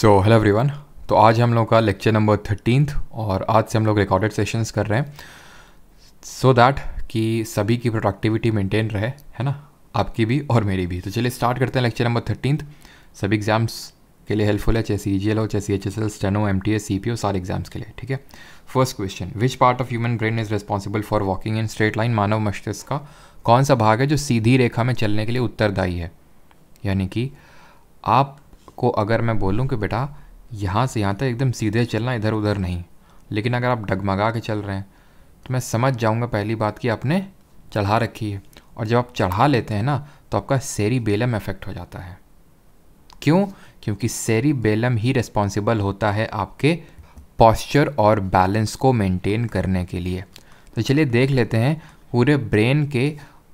so hello everyone तो आज हम लोग का लेक्चर नंबर थर्टीन और आज से हम लोग रिकॉर्डेड सेशंस कर रहे हैं सो so दैट कि सभी की प्रोडक्टिविटी मेंटेन रहे है ना आपकी भी और मेरी भी तो चलिए स्टार्ट करते हैं लेक्चर नंबर थर्टीन सभी एग्जाम्स के लिए हेल्पफुल है चाहे सी जी एल हो चाहे C H S L steno M T S C P O सारे एग्जाम्स के लिए ठीक है first question which part of human brain is responsible for walking in straight line मानव मस्तिष्क का कौन सा भाग है जो सीधी रेखा में चलने के लिए उत्तरदायी है यानी कि आप को अगर मैं बोलूँ कि बेटा यहाँ से यहाँ तक एकदम सीधे चलना इधर उधर नहीं लेकिन अगर आप डगमगा के चल रहे हैं तो मैं समझ जाऊँगा पहली बात कि आपने चढ़ा रखी है और जब आप चढ़ा लेते हैं ना तो आपका सेरी बेलम इफेक्ट हो जाता है क्यों क्योंकि सेरी बेलम ही रिस्पॉन्सिबल होता है आपके पॉस्चर और बैलेंस को मेंटेन करने के लिए तो चलिए देख लेते हैं पूरे ब्रेन के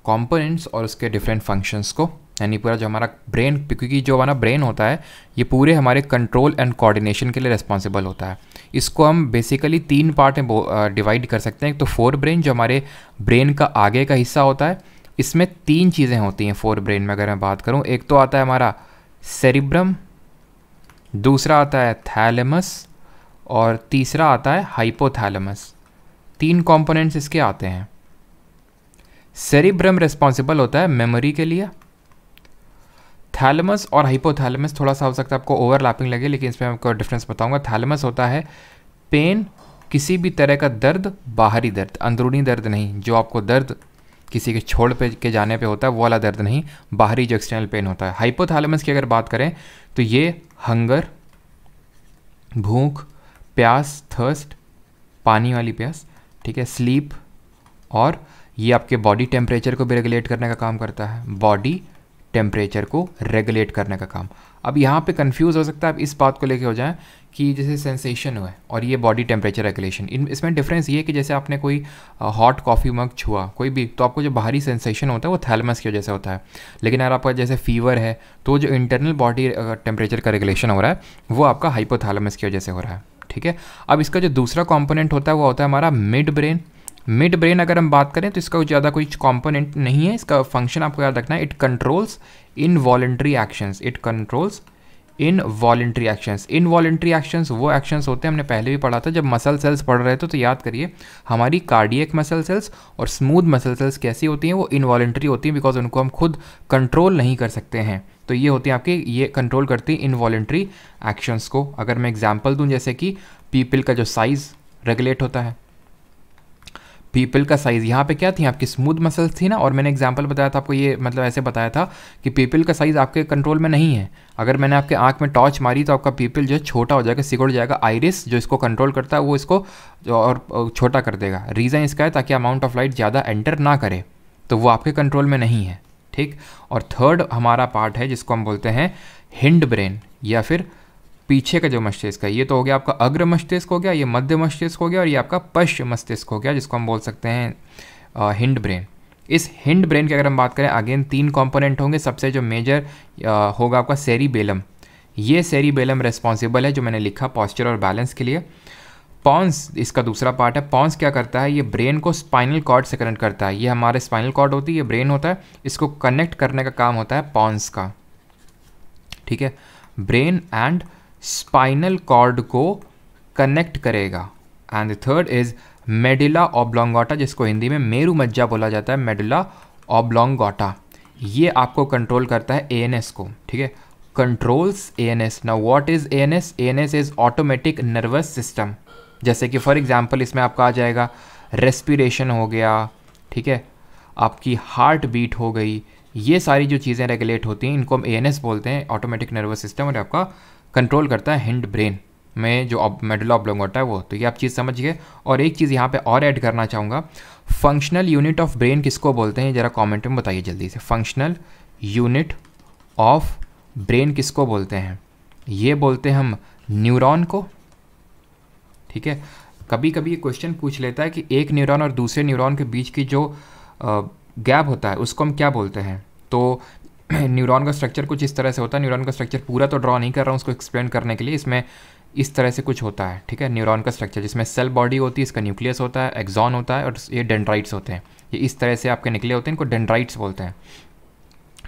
कंपोनेंट्स और उसके डिफरेंट फंक्शंस को यानी पूरा जो हमारा ब्रेन क्योंकि जो हमारा ब्रेन होता है ये पूरे हमारे कंट्रोल एंड कोऑर्डिनेशन के लिए रेस्पॉन्सिबल होता है इसको हम बेसिकली तीन पार्ट में डिवाइड कर सकते हैं तो फोर ब्रेन जो हमारे ब्रेन का आगे का हिस्सा होता है इसमें तीन चीज़ें होती हैं फोर ब्रेन में अगर मैं बात करूँ एक तो आता है हमारा सेरिब्रम दूसरा आता है थैलेमस और तीसरा आता है हाइपोथैलेमस तीन कॉम्पोनेंट्स इसके आते हैं सेरिब्रम रिस्पॉन्सिबल होता है मेमोरी के लिए थैलमस और हाइपोथैलमस थोड़ा सा हो सकता है आपको ओवरलैपिंग लगे लेकिन इसमें आपको डिफरेंस बताऊंगा थैलमस होता है पेन किसी भी तरह का दर्द बाहरी दर्द अंदरूनी दर्द नहीं जो आपको दर्द किसी के छोड़ पे के जाने पे होता है वो वाला दर्द नहीं बाहरी जो एक्सटर्नल पेन होता है हाइपोथैलमस की अगर बात करें तो ये हंगर भूख प्यास थर्स्ट पानी वाली प्यास ठीक है स्लीप और ये आपके बॉडी टेम्परेचर को भी रेगुलेट करने का काम करता है बॉडी टेम्परेचर को रेगुलेट करने का काम अब यहाँ पे कंफ्यूज हो सकता है आप इस बात को लेके हो जाएं कि जैसे सेंसेशन हुआ है और ये बॉडी टेम्परेचर रेगुलेशन इन इसमें डिफरेंस ये है कि जैसे आपने कोई हॉट कॉफ़ी मग छुआ कोई भी तो आपको जो बाहरी सेंसेशन होता है वो थैलमस की वजह से होता है लेकिन अगर आपका जैसे फीवर है तो जो इंटरनल बॉडी टेम्परेचर का रेगुलेशन हो रहा है वो आपका हाइपोथैलमस की वजह से हो रहा है ठीक है अब इसका जो दूसरा कॉम्पोनेंट होता है वो होता है हमारा मिड ब्रेन मिड ब्रेन अगर हम बात करें तो इसका ज़्यादा कोई कॉम्पोनेंट नहीं है इसका फंक्शन आपको याद रखना है it controls involuntary actions it controls involuntary actions involuntary actions वो एक्शंस होते हैं हमने पहले भी पढ़ा था जब मसल सेल्स पढ़ रहे थे तो याद करिए हमारी कार्डियक मसल सेल्स और स्मूथ मसल सेल्स कैसी होती हैं वो इनवॉलेंट्री होती हैं बिकॉज उनको हम खुद कंट्रोल नहीं कर सकते हैं तो ये होती हैं आपके ये कंट्रोल करती हैं इनवॉलेंट्री एक्शंस को अगर मैं एग्जाम्पल दूँ जैसे कि पीपल का जो साइज़ रेगुलेट होता है पीपल का साइज़ यहाँ पे क्या थी आपकी स्मूथ मसल्स थी ना और मैंने एग्जांपल बताया था आपको ये मतलब ऐसे बताया था कि पीपल का साइज़ आपके कंट्रोल में नहीं है अगर मैंने आपके आँख में टॉर्च मारी तो आपका पीपल जो है छोटा हो जाएगा सिकुड़ जाएगा आइरिस जो इसको कंट्रोल करता है वो इसको और छोटा कर देगा रीज़न इसका है ताकि अमाउंट ऑफ लाइट ज़्यादा एंटर ना करे तो वो आपके कंट्रोल में नहीं है ठीक और थर्ड हमारा पार्ट है जिसको हम बोलते हैं हिंड ब्रेन या फिर पीछे का जो मस्तिष्क है ये तो हो गया आपका अग्र मस्तिष्क हो गया ये मध्य मस्तिष्क हो गया और ये आपका पश्च मस्तिष्क हो गया जिसको हम बोल सकते हैं हिंड ब्रेन इस हिंड ब्रेन की अगर हम बात करें अगेन तीन कंपोनेंट होंगे सबसे जो मेजर होगा आपका सेरी बेलम ये बेलम रेस्पॉन्सिबल है जो मैंने लिखा पॉस्चर और बैलेंस के लिए पॉन्स इसका दूसरा पार्ट है पॉन्स क्या करता है ये ब्रेन को स्पाइनल कॉर्ड से कनेक्ट करता है ये हमारे स्पाइनल कॉर्ड होती है ये ब्रेन होता है इसको कनेक्ट करने का काम होता है पॉन्स का ठीक है ब्रेन एंड स्पाइनल कॉर्ड को कनेक्ट करेगा and third is medulla oblongata जिसको हिंदी में मेरू मज्जा बोला जाता है मेडिला ऑब्लोंगोटा ये आपको कंट्रोल करता है ए को ठीक है controls A N S what is ANS N S A N S is automatic nervous system जैसे कि फॉर एग्जाम्पल इसमें आपका आ जाएगा रेस्पिरेशन हो गया ठीक है आपकी हार्ट बीट हो गई ये सारी जो चीज़ें रेगुलेट होती हैं इनको हम ए एन एस बोलते हैं ऑटोमेटिक नर्वस सिस्टम और आपका कंट्रोल करता है हिंड ब्रेन में जो मेडल ऑब्लोंग होता है वो तो ये आप चीज़ समझ गए और एक चीज़ यहाँ पे और ऐड करना चाहूँगा फंक्शनल यूनिट ऑफ ब्रेन किसको बोलते हैं ज़रा कमेंट में बताइए जल्दी से फंक्शनल यूनिट ऑफ ब्रेन किसको बोलते हैं ये बोलते हैं हम न्यूरॉन को ठीक है कभी कभी ये क्वेश्चन पूछ लेता है कि एक न्यूरॉन और दूसरे न्यूरॉन के बीच की जो गैप होता है उसको हम क्या बोलते हैं तो न्यूरॉन का स्ट्रक्चर कुछ इस तरह से होता है न्यूरॉन का स्ट्रक्चर पूरा तो ड्रॉ नहीं कर रहा हूँ उसको एक्सप्लेन करने के लिए इसमें इस तरह से कुछ होता है ठीक है न्यूरॉन का स्ट्रक्चर जिसमें सेल बॉडी होती है इसका न्यूक्लियस होता है एक्जॉन होता है और ये डेंड्राइट्स होते हैं ये इस तरह से आपके निकले होते हैं इनको डेंड्राइट्स बोलते हैं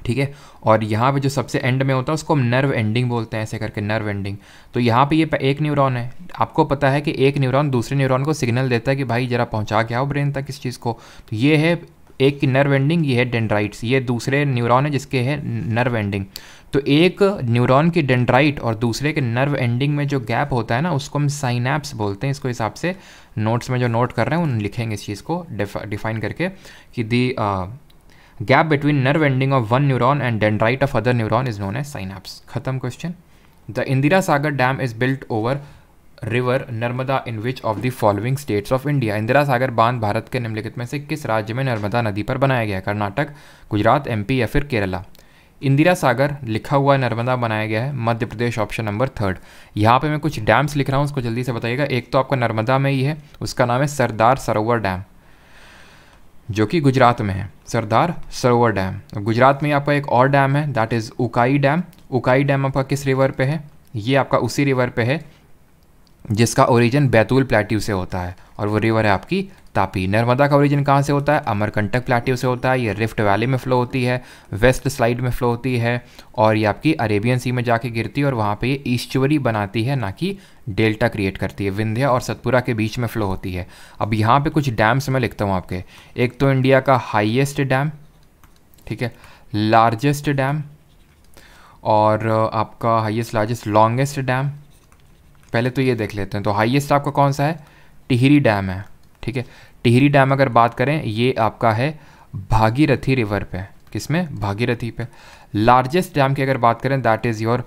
ठीक है और यहाँ पे जो सबसे एंड में होता है उसको हम नर्व एंडिंग बोलते हैं ऐसे करके नर्व एंडिंग तो यहाँ पे ये एक न्यूरॉन है आपको पता है कि एक न्यूरॉन दूसरे न्यूरॉन को सिग्नल देता है कि भाई जरा पहुँचा के आओ ब्रेन तक इस चीज़ को तो ये है एक की नर्व एंडिंग ये है डेंड्राइट्स ये दूसरे न्यूरॉन है जिसके है नर्व एंडिंग तो एक न्यूरॉन की डेंड्राइट और दूसरे के नर्व एंडिंग में जो गैप होता है ना उसको हम साइनैप्स बोलते हैं इसको हिसाब से नोट्स में जो नोट कर रहे हैं उन लिखेंगे इस चीज़ को डिफाइन करके कि the gap between nerve ending of one neuron and dendrite of other neuron is known as synapse खत्म question the Indira Sagar dam is built over river Narmada in which of the following states of India Indira Sagar बांध भारत के निम्नलिखित में से किस राज्य में नर्मदा नदी पर बनाया गया कर्नाटक गुजरात एमपी या फिर केरला इंदिरा सागर लिखा हुआ नर्मदा बनाया गया है Madhya Pradesh option number third यहाँ पे मैं कुछ डैम्स लिख रहा हूँ उसको जल्दी से बताइएगा एक तो आपका नर्मदा में ही है उसका नाम है सरदार सरोवर डैम जो कि गुजरात में है सरदार सरोवर डैम गुजरात में आपका एक और डैम है that is Ukai dam Ukai dam आपका किस रिवर पे है ये आपका उसी रिवर पे है जिसका ओरिजिन बैतूल प्लेट्यू से होता है और वो रिवर है आपकी तापी नर्मदा का ओरिजिन कहाँ से होता है अमरकंटक प्लेट्यू से होता है ये रिफ्ट वैली में फ़्लो होती है वेस्ट स्लाइड में फ़्लो होती है और ये आपकी अरेबियन सी में जाके गिरती है और वहाँ पे ये ईश्वरी बनाती है ना कि डेल्टा क्रिएट करती है विंध्या और सतपुरा के बीच में फ़्लो होती है अब यहाँ पर कुछ डैम्स मैं लिखता हूँ आपके एक तो इंडिया का हाइएस्ट डैम ठीक है लार्जेस्ट डैम और आपका हाइएस्ट लार्जेस्ट लॉन्गेस्ट डैम पहले तो ये देख लेते हैं तो हाइएस्ट आपका कौन सा है टिहरी डैम है ठीक है टिहरी डैम अगर बात करें ये आपका है भागीरथी रिवर पे किसमें भागीरथी पे लार्जेस्ट डैम की अगर बात करें that is your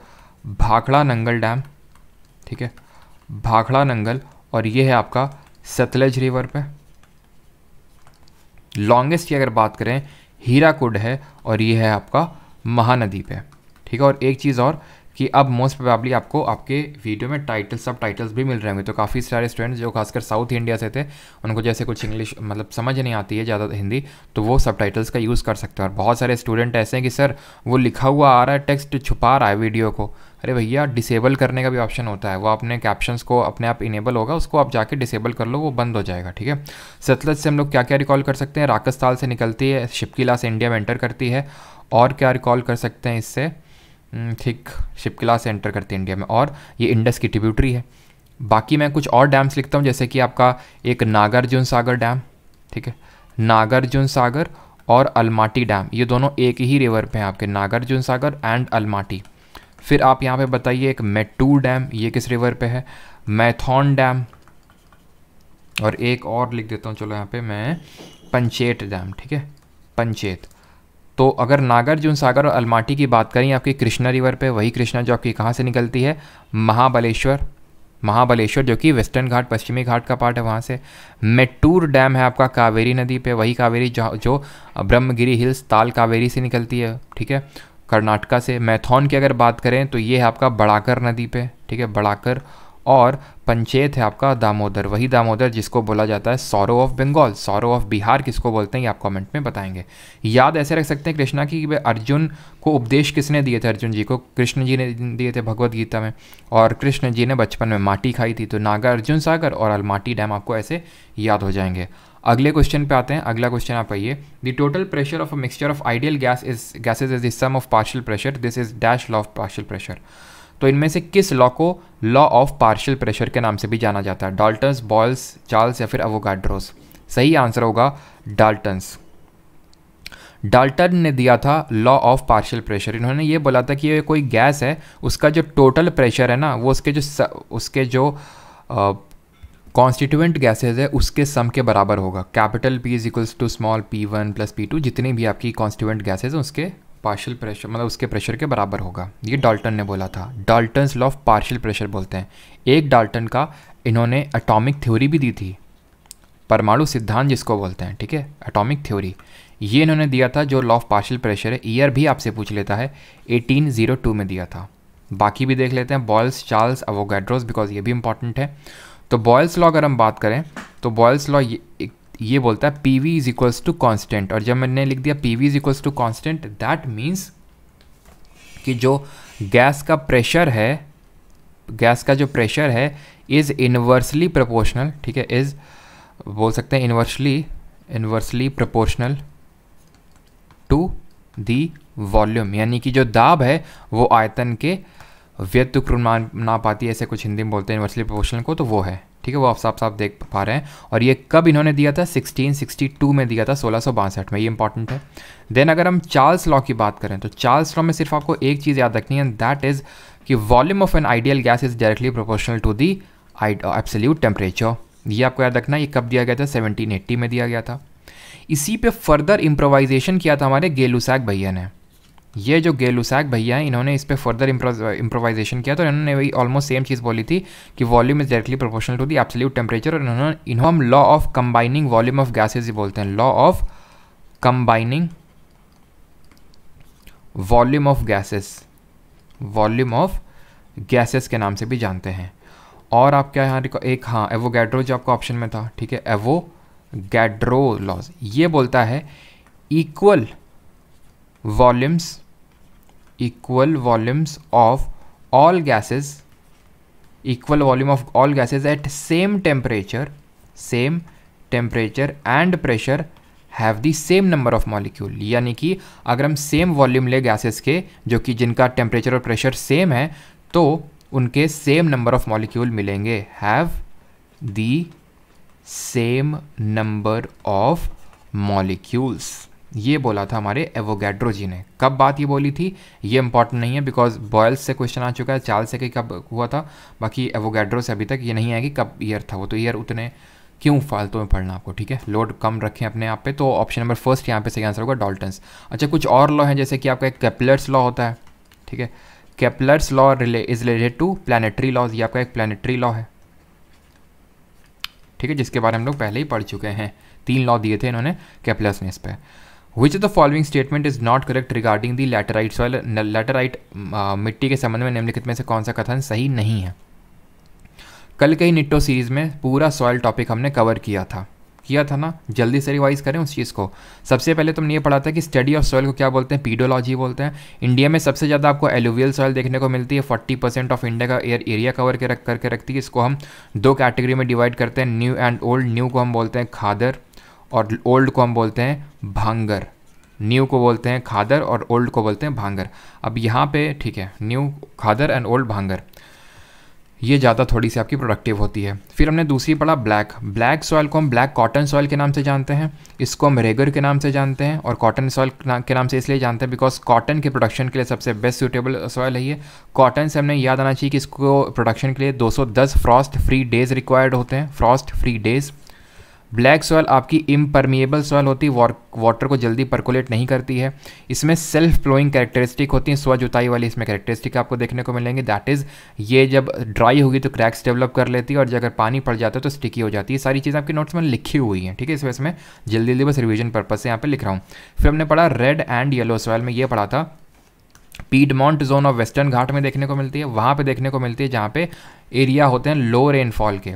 Bhakra Nangal dam ठीक है भाखड़ा नंगल और ये है आपका सतलज रिवर पे लॉन्गेस्ट की अगर बात करें हीराकुड है और ये है आपका महानदी पे ठीक है और एक चीज़ और कि अब मोस्ट प्रोबेबली आपको आपके वीडियो में टाइटल सब टाइटल्स भी मिल रहे होंगे तो काफ़ी सारे स्टूडेंट्स जो खासकर साउथ इंडिया से थे उनको जैसे कुछ इंग्लिश मतलब समझ नहीं आती है ज़्यादा हिंदी तो वो सब टाइटल्स का यूज़ कर सकते हैं और बहुत सारे स्टूडेंट ऐसे हैं कि सर वो लिखा हुआ आ रहा है टेक्स्ट छुपा रहा है वीडियो को अरे भैया डिसेबल करने का भी ऑप्शन होता है वो अपने कैप्शंस को अपने आप इनेबल होगा उसको आप जाके डिसेबल कर लो वो बंद हो जाएगा ठीक है सतलज से हम लोग क्या क्या रिकॉल कर सकते हैं राकस्ताल से निकलती है शिपकिला से इंडिया में एंटर करती है और क्या रिकॉल कर सकते हैं इससे थिक शिपकिला से एंटर करते हैं इंडिया में और ये इंडस की ट्रिब्यूटरी है बाकी मैं कुछ और डैम्स लिखता हूँ जैसे कि आपका एक नागार्जुन सागर डैम ठीक है नागार्जुन सागर और अलमाटी डैम ये दोनों एक ही रिवर पे हैं आपके नागार्जुन सागर एंड अलमाटी फिर आप यहाँ पे बताइए एक मेटू डैम ये किस रिवर पे है मैथॉन डैम और एक और लिख देता हूँ चलो यहाँ पे मैं पंचेत डैम ठीक है पंचेत तो अगर नागार्जुन सागर और अलमाटी की बात करें आपकी कृष्णा रिवर पे वही कृष्णा जो आपकी कहाँ से निकलती है महाबलेश्वर महाबलेश्वर जो कि वेस्टर्न घाट पश्चिमी घाट का पार्ट है वहाँ से मेट्टूर डैम है आपका कावेरी नदी पे वही कावेरी जो ब्रह्मगिरी हिल्स ताल कावेरी से निकलती है ठीक है कर्नाटका से मैथौन की अगर बात करें तो ये है आपका बड़ाकर नदी पे ठीक है बड़ाकर और पंचेत है आपका दामोदर वही दामोदर जिसको बोला जाता है sorrow of Bengal sorrow of Bihar किसको बोलते हैं ये आप कमेंट में बताएंगे याद ऐसे रख सकते हैं कृष्णा की कि अर्जुन को उपदेश किसने दिए थे अर्जुन जी को कृष्ण जी ने दिए थे भगवत गीता में और कृष्ण जी ने बचपन में माटी खाई थी तो नागा अर्जुन सागर और अलमाटी डैम आपको ऐसे याद हो जाएंगे अगले क्वेश्चन पे आते हैं अगला क्वेश्चन आप आइए the total pressure of a mixture of ideal gas is gases is the sum of partial pressure this is dash law of partial pressure तो इनमें से किस लॉ को लॉ ऑफ पार्शियल प्रेशर के नाम से भी जाना जाता है डाल्टन्स बॉयल्स चार्ल्स या फिर अवोगाड्रोस सही आंसर होगा डाल्टन्स डाल्टन ने दिया था लॉ ऑफ पार्शियल प्रेशर इन्होंने ये बोला था कि ये कोई गैस है उसका जो टोटल प्रेशर है ना वो उसके जो स, उसके जो कॉन्स्टिट्यूएंट गैसेज है उसके सम के बराबर होगा capital P is equals to small P one plus P two जितनी भी आपकी कॉन्स्टिट्यूएंट गैसेज हैं उसके पार्शियल प्रेशर मतलब उसके प्रेशर के बराबर होगा ये डाल्टन ने बोला था Dalton law of partial pressure बोलते हैं एक डाल्टन का इन्होंने एटॉमिक थ्योरी भी दी थी परमाणु सिद्धांत जिसको बोलते हैं ठीक है एटॉमिक थ्योरी ये इन्होंने दिया था जो लॉ ऑफ पार्शियल प्रेशर है ईयर भी आपसे पूछ लेता है 1802 में दिया था बाकी भी देख लेते हैं बॉयल्स चार्ल्स अवोगैड्रोस बिकॉज ये भी इंपॉर्टेंट है तो बॉयल्स लॉ अगर हम बात करें तो बॉयल्स लॉ ये बोलता है P V is equals to constant और जब मैंने लिख दिया P V is equals to constant that means कि जो गैस का प्रेशर है गैस का जो प्रेशर है इज़ इन्वर्सली प्रपोर्शनल ठीक है इज़ बोल सकते हैं inversely inversely proportional to the volume यानी कि जो दाब है वो आयतन के व्यत्युक्रम ना पाती ऐसे कुछ हिंदी में बोलते हैं इन्वर्सली प्रपोर्शनल को तो वो है ठीक है वो आप साफ साफ देख पा रहे हैं और ये कब इन्होंने दिया था 1662 में दिया था सोलह में ये इंपॉर्टेंट है देन अगर हम चार्ल्स लॉ की बात करें तो चार्ल्स लॉ में सिर्फ आपको एक चीज़ याद रखनी है दैट इज़ कि volume of an ideal gas is directly proportional to the absolute temperature ये आपको याद रखना ये कब दिया गया था 1780 में दिया गया था इसी पे फर्दर इम्प्रोवाइजेशन किया था हमारे गेलूसैक भैया ने ये जो गेलुसैक भैया हैं इन्होंने इस पर फर्दर इम्प्रोवाइजेशन किया तो इन्होंने वही ऑलमोस्ट सेम चीज़ बोली थी कि volume is directly proportional to the absolute temperature और इन्होंने इन्हों हम law of combining volume of gases ही बोलते हैं law of combining volume of gases volume of gases के नाम से भी जानते हैं और आप क्या यहाँ एक हाँ एवोगैड्रो जो आपका ऑप्शन में था ठीक है एवो गैड्रो लॉज ये बोलता है equal volumes equal volumes of all gases equal volume of all gases at same temperature same temperature and pressure have the same number of molecule यानी कि अगर हम सेम वॉल्यूम ले गैसेस के जो कि जिनका टेम्परेचर और प्रेशर सेम है तो उनके सेम नंबर ऑफ मॉलिक्यूल मिलेंगे have the same number of molecules ये बोला था हमारे एवोगैड्रो जी ने कब बात ये बोली थी ये इंपॉर्टेंट नहीं है बिकॉज बॉयल्स से क्वेश्चन आ चुका है चाल से कि कब हुआ था बाकी एवोगैड्रो से अभी तक ये नहीं आया कि कब ईयर था वो तो ईयर उतने क्यों फालतू में पढ़ना आपको ठीक है लोड कम रखें अपने आप पे तो ऑप्शन नंबर फर्स्ट यहाँ पे सही आंसर होगा डॉल्टन्स अच्छा कुछ और लॉ हैं जैसे कि आपका एक कैपलर्स लॉ होता है ठीक है कैपलर्स लॉ रिले is related to planetary laws ये आपका एक प्लानिटरी लॉ है ठीक है जिसके बारे में हम लोग पहले ही पढ़ चुके हैं तीन लॉ दिए थे इन्होंने कैपलर्स ने इस पर which the following statement is not correct regarding the laterite soil laterite मिट्टी के संबंध में निम्नलिखित में से कौन सा कथन सही नहीं है कल के ही निट्टो सीरीज में पूरा सॉइल टॉपिक हमने कवर किया था किया था ना जल्दी से रिवाइज करें उस चीज़ को सबसे पहले तुमने ये पढ़ा था कि स्टडी ऑफ सॉइल को क्या बोलते हैं पीडोलॉजी बोलते हैं इंडिया में सबसे ज़्यादा आपको एलुवियल सॉइल देखने को मिलती है फोर्टी परसेंट ऑफ इंडिया का एयर एरिया कवर के रख करके रखती है इसको हम दो कैटेगरी में डिवाइड करते हैं न्यू एंड ओल्ड न्यू को हम बोलते हैं खादर और ओल्ड को हम बोलते हैं भांगर न्यू को बोलते हैं खादर और ओल्ड को बोलते हैं भांगर अब यहाँ पे ठीक है न्यू खादर एंड ओल्ड भांगर ये ज़्यादा थोड़ी सी आपकी प्रोडक्टिव होती है फिर हमने दूसरी पढ़ा ब्लैक ब्लैक सॉयल को हम ब्लैक कॉटन सॉयल के नाम से जानते हैं इसको हम रेगर के नाम से जानते हैं और कॉटन सॉयल के नाम से इसलिए जानते हैं बिकॉज कॉटन के प्रोडक्शन के लिए सबसे बेस्ट सूटेबल सॉयल है ये कॉटन से हमने याद आना चाहिए कि इसको प्रोडक्शन के लिए 210 फ्रॉस्ट फ्री डेज रिक्वायर्ड होते हैं frost free days black soil आपकी इम्परमिएबल सॉयल होती है वाटर को जल्दी परकुलेट नहीं करती है इसमें सेल्फ फ्लोइंग कैरेक्टरिस्टिक होती है स्व जुताई वाली इसमें कैरेक्टरिस्टिक आपको देखने को मिलेंगे दैट इज़ ये जब ड्राई होगी तो क्रैक्स डेवलप कर लेती है और अगर पानी पड़ जाता है तो स्टिकी हो जाती है सारी चीज़ें आपकी नोट्स में लिखी हुई हैं ठीक है इस वजह से जल्दी जल्दी बस रिविजन पर्पज से यहाँ पर लिख रहा हूँ फिर हमने पढ़ा रेड एंड येलो सॉयल में ये पढ़ा था piedmont zone of Western Ghat में देखने को मिलती है वहाँ पे देखने को मिलती है जहाँ पे एरिया होते हैं लो रेनफॉल के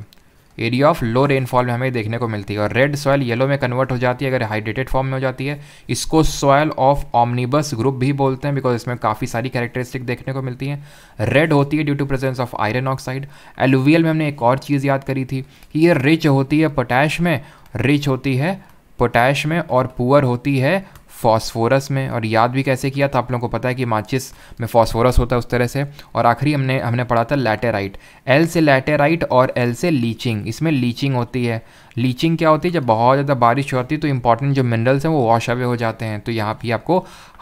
एरिया ऑफ लो रेनफॉल में हमें देखने को मिलती है और रेड सॉयल येलो में कन्वर्ट हो जाती है अगर हाइड्रेटेड फॉर्म में हो जाती है इसको सॉयल ऑफ ऑमनीबस ग्रुप भी बोलते हैं बिकॉज इसमें काफ़ी सारी कैरेक्टरिस्टिक देखने को मिलती हैं रेड होती है due to presence of iron oxide alluvial में हमने एक और चीज़ याद करी थी कि ये रिच होती है पोटैश में रिच होती है पोटैश में और पुअर होती है फॉस्फोरस में और याद भी कैसे किया था आप लोगों को पता है कि माचिस में फॉस्फोरस होता है उस तरह से और आखिरी हमने हमने पढ़ा था लैटेराइट एल से लैटेराइट और एल से लीचिंग इसमें लीचिंग होती है लीचिंग क्या होती है जब बहुत ज़्यादा बारिश होती है तो इंपॉर्टेंट जो मिनरल्स हैं वो वॉश अवे हो जाते हैं तो यहाँ पे आपको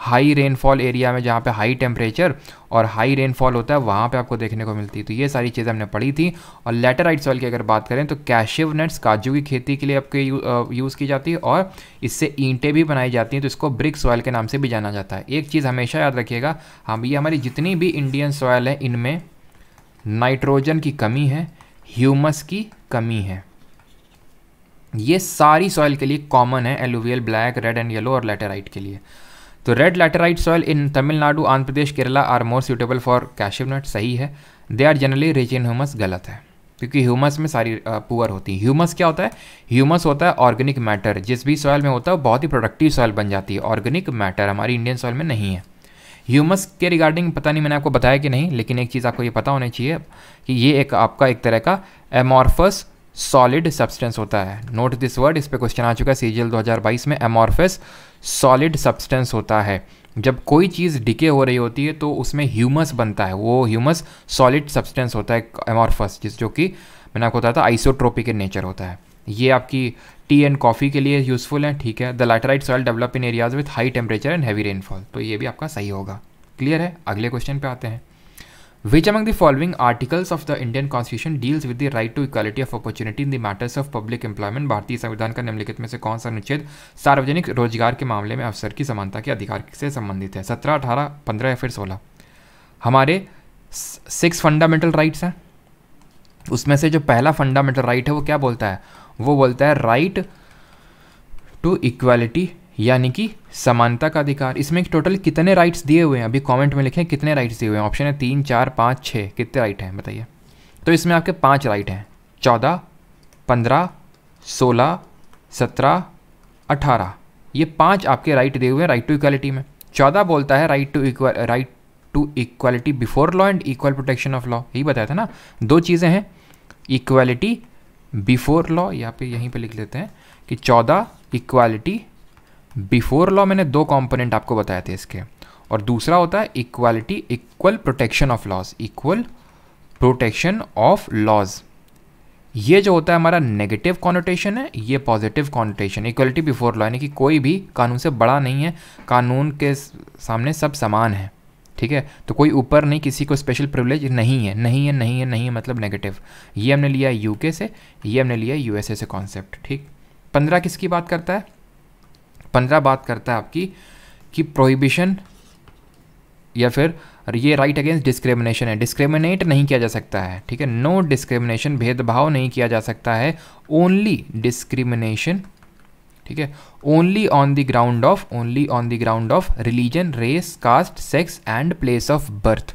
हाई रेनफॉल एरिया में जहाँ पे हाई टेम्परेचर और हाई रेनफॉल होता है वहाँ पे आपको देखने को मिलती है तो ये सारी चीज़ें हमने पढ़ी थी और लेटराइट सॉइल की अगर बात करें तो कैशिव नट्स काजू की खेती के लिए आपके यू, यूज़ की जाती है और इससे ईंटें भी बनाई जाती हैं तो इसको ब्रिक सॉइल के नाम से भी जाना जाता है एक चीज़ हमेशा याद रखिएगा हम हाँ ये हमारी जितनी भी इंडियन सॉयल है इनमें नाइट्रोजन की कमी है ह्यूमस की कमी है ये सारी सॉइल के लिए कॉमन है alluvial black red and yellow और लेटेराइट के लिए तो red laterite soil in Tamil Nadu Andhra Pradesh Kerala are more suitable for cashew nut सही है they are generally rich in humus गलत है क्योंकि ह्यूमस में सारी पुअर होती है ह्यूमस क्या होता है ह्यूमस होता है ऑर्गेनिक मैटर जिस भी सॉयल में होता है बहुत ही प्रोडक्टिव सॉयल बन जाती है ऑर्गेनिक मैटर हमारी इंडियन सॉयल में नहीं है ह्यूमस के रिगार्डिंग पता नहीं मैंने आपको बताया कि नहीं लेकिन एक चीज़ आपको ये पता होना चाहिए कि ये एक आपका एक तरह का एमॉर्फस सॉलिड सब्सटेंस होता है नोट दिस वर्ड इस पर क्वेश्चन आ चुका है सी 2022 में एमॉर्फस सॉलिड सब्सटेंस होता है जब कोई चीज़ डिके हो रही होती है तो उसमें ह्यूमस बनता है वो ह्यूमस सॉलिड सब्सटेंस होता है एमॉर्फस जिस जो कि मैंने आपको बताया था आइसोट्रोपिक इन नेचर होता है ये आपकी टी एंड कॉफ़ी के लिए यूज़फुल है ठीक है the laterite soil develop in areas with high temperature and heavy rainfall तो ये भी आपका सही होगा क्लियर है अगले क्वेश्चन पे आते हैं which among the following articles of the Indian constitution deals with the right to equality of opportunity in the matters of public employment भारतीय संविधान का निम्नलिखित में से कौन सा अनुच्छेद सार्वजनिक रोजगार के मामले में अवसर की समानता के अधिकार से संबंधित है सत्रह अठारह पंद्रह या फिर सोलह हमारे सिक्स फंडामेंटल राइट्स हैं उसमें से जो पहला फंडामेंटल राइट right है वो क्या बोलता है वो बोलता है राइट टू इक्वालिटी यानी कि समानता का अधिकार इसमें टोटल कितने राइट्स दिए हुए हैं अभी कमेंट में लिखें कितने राइट्स दिए हुए हैं ऑप्शन है तीन चार पाँच छः कितने राइट हैं बताइए तो इसमें आपके पाँच राइट हैं चौदह पंद्रह सोलह सत्रह अठारह ये पाँच आपके राइट दिए हुए हैं राइट टू इक्वालिटी में चौदह बोलता है right to equal right to equality before law and equal protection of law यही बताया था ना दो चीज़ें हैं इक्वालिटी बिफोर लॉ यहाँ पे यहीं पे लिख लेते हैं कि चौदह इक्वालिटी बिफोर लॉ मैंने दो कॉम्पोनेंट आपको बताए थे इसके और दूसरा होता है equality equal protection of laws equal protection of laws ये जो होता है हमारा नेगेटिव कॉनोटेशन है ये positive connotation equality before law यानी कि कोई भी कानून से बड़ा नहीं है कानून के सामने सब समान है ठीक है तो कोई ऊपर नहीं किसी को स्पेशल प्रिविलेज नहीं है नहीं है नहीं है नहीं है मतलब नेगेटिव ये हमने लिया यूके से ये हमने लिया यूएसए से कॉन्सेप्ट ठीक पंद्रह किसकी बात करता है पंद्रह बात करता है आपकी कि प्रोहिबिशन या फिर ये राइट अगेंस्ट डिस्क्रिमिनेशन है डिस्क्रिमिनेट नहीं किया जा सकता है ठीक है नो डिस्क्रिमिनेशन भेदभाव नहीं किया जा सकता है ओनली डिस्क्रिमिनेशन ठीक है only on the ground of only on the ground of religion race caste sex and place of birth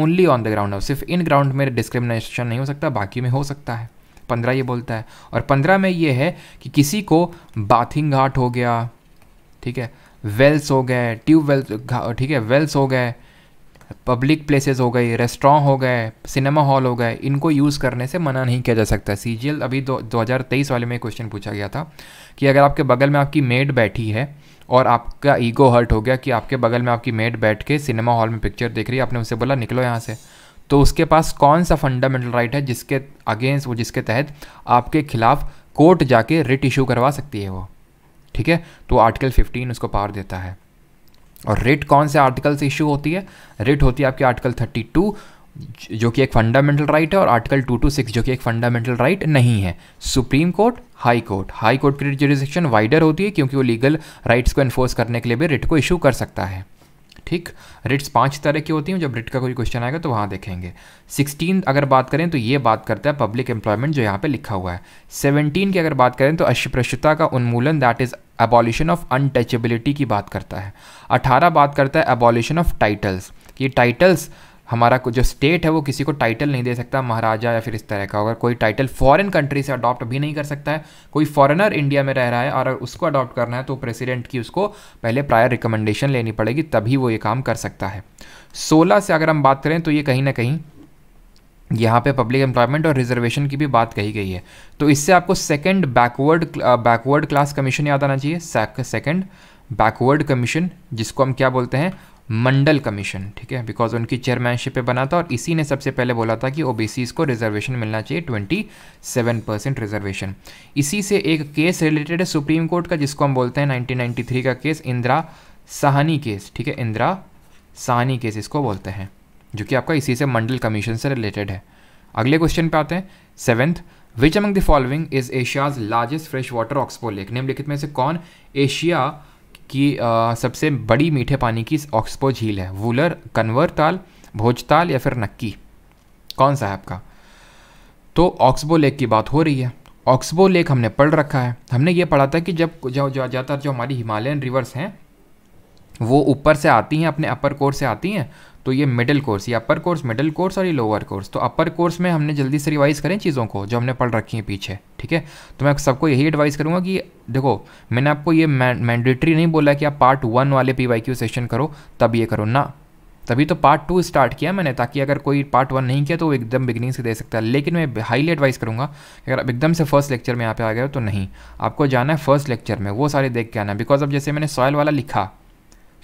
only on the ground of सिर्फ इन ग्राउंड में डिस्क्रिमिनेशन नहीं हो सकता बाकी में हो सकता है पंद्रह ये बोलता है और पंद्रह में ये है कि किसी को बाथिंग घाट हो गया ठीक है वेल्स हो गए ट्यूब वेल्स ठीक है वेल्स हो गए पब्लिक प्लेसेस हो गई रेस्टोरेंट हो गए सिनेमा हॉल हो गए इनको यूज़ करने से मना नहीं किया जा सकता सी जी एल अभी दो हज़ार तेईस वाले में क्वेश्चन पूछा गया था कि अगर आपके बगल में आपकी मेड बैठी है और आपका ईगो हर्ट हो गया कि आपके बगल में आपकी मेड बैठ के सिनेमा हॉल में पिक्चर देख रही है आपने उसे बोला निकलो यहाँ से तो उसके पास कौन सा फंडामेंटल राइट है जिसके अगेंस्ट वो जिसके तहत आपके खिलाफ कोर्ट जाके रिट इशू करवा सकती है वो ठीक है तो आर्टिकल 15 उसको पावर देता है और रिट कौन से आर्टिकल से इशू होती है रिट होती है आपकी आर्टिकल 32 जो कि एक फंडामेंटल राइट right है और आर्टिकल 226 जो कि एक फंडामेंटल राइट right नहीं है supreme court high court high court की जुडिसेक्शन वाइडर होती है क्योंकि वो लीगल राइट्स को इन्फोर्स करने के लिए भी रिट को इशू कर सकता है ठीक रिट्स पांच तरह की होती हैं जब रिट का कोई क्वेश्चन आएगा तो वहाँ देखेंगे सिक्सटीन अगर बात करें तो ये बात करता है पब्लिक एम्प्लॉयमेंट जो यहाँ पे लिखा हुआ है सेवनटीन की अगर बात करें तो अस्पृश्यता का उन्मूलन that is abolition of untouchability की बात करता है अठारह बात करता है एबॉलिशन ऑफ टाइटल्स ये टाइटल्स हमारा जो स्टेट है वो किसी को टाइटल नहीं दे सकता महाराजा या फिर इस तरह का अगर कोई टाइटल फॉरेन कंट्री से अडॉप्ट भी नहीं कर सकता है कोई फॉरेनर इंडिया में रह रहा है और उसको अडॉप्ट करना है तो प्रेसिडेंट की उसको पहले प्रायर रिकमेंडेशन लेनी पड़ेगी तभी वो ये काम कर सकता है सोलह से अगर हम बात करें तो ये कहीं ना कहीं यहाँ पे पब्लिक एम्प्लॉयमेंट और रिजर्वेशन की भी बात कही गई है तो इससे आपको second backward backward class commission याद आना चाहिए सेकंड बैकवर्ड कमीशन जिसको हम क्या बोलते हैं मंडल कमीशन ठीक है बिकॉज उनकी चेयरमैनशिप पे बना था और इसी ने सबसे पहले बोला था कि ओ को रिजर्वेशन मिलना चाहिए 27 परसेंट रिजर्वेशन इसी से एक केस रिलेटेड है सुप्रीम कोर्ट का जिसको हम बोलते हैं 1993 का केस इंदिरा साहनी केस ठीक है इंदिरा साहनी केस इसको बोलते हैं जो कि आपका इसी से मंडल कमीशन से रिलेटेड है अगले क्वेश्चन पे आते हैं seventh which among the following is Asia's largest fresh water oxbow lake निम्नलिखित में से कौन एशिया कि सबसे बड़ी मीठे पानी की ऑक्सपो झील है वूलर कन्वर ताल भोजताल या फिर नक्की कौन सा है आपका तो ऑक्सबो लेक की बात हो रही है ऑक्सबो लेक हमने पढ़ रखा है हमने ये पढ़ा था कि जब जो, जो ज़्यादातर जो हमारी हिमालयन रिवर्स हैं वो ऊपर से आती हैं अपने अपर कोर्स से आती हैं तो ये मिडिल कोर्स ये अपर कोर्स मिडिल कोर्स और ये लोअर कोर्स तो अपर कोर्स में हमने जल्दी से रिवाइज करें चीज़ों को जो हमने पढ़ रखी हैं पीछे ठीक है तो मैं सबको यही एडवाइस करूँगा कि देखो मैंने आपको ये मैंडेटरी नहीं बोला कि आप पार्ट वन वाले पी वाई क्यू सेशन करो तब ये करो ना तभी तो पार्ट टू स्टार्ट किया मैंने ताकि अगर कोई पार्ट वन नहीं किया तो वो एकदम बिगनिंग से दे सकता है लेकिन मैं हाईली एडवाइस करूँगा कि अगर आप एकदम से फर्स्ट लेक्चर में यहाँ पे आ गए हो तो नहीं आपको जाना है फर्स्ट लेक्चर में वो सारे देख के आना बिकॉज अब जैसे मैंने सॉयल वाला लिखा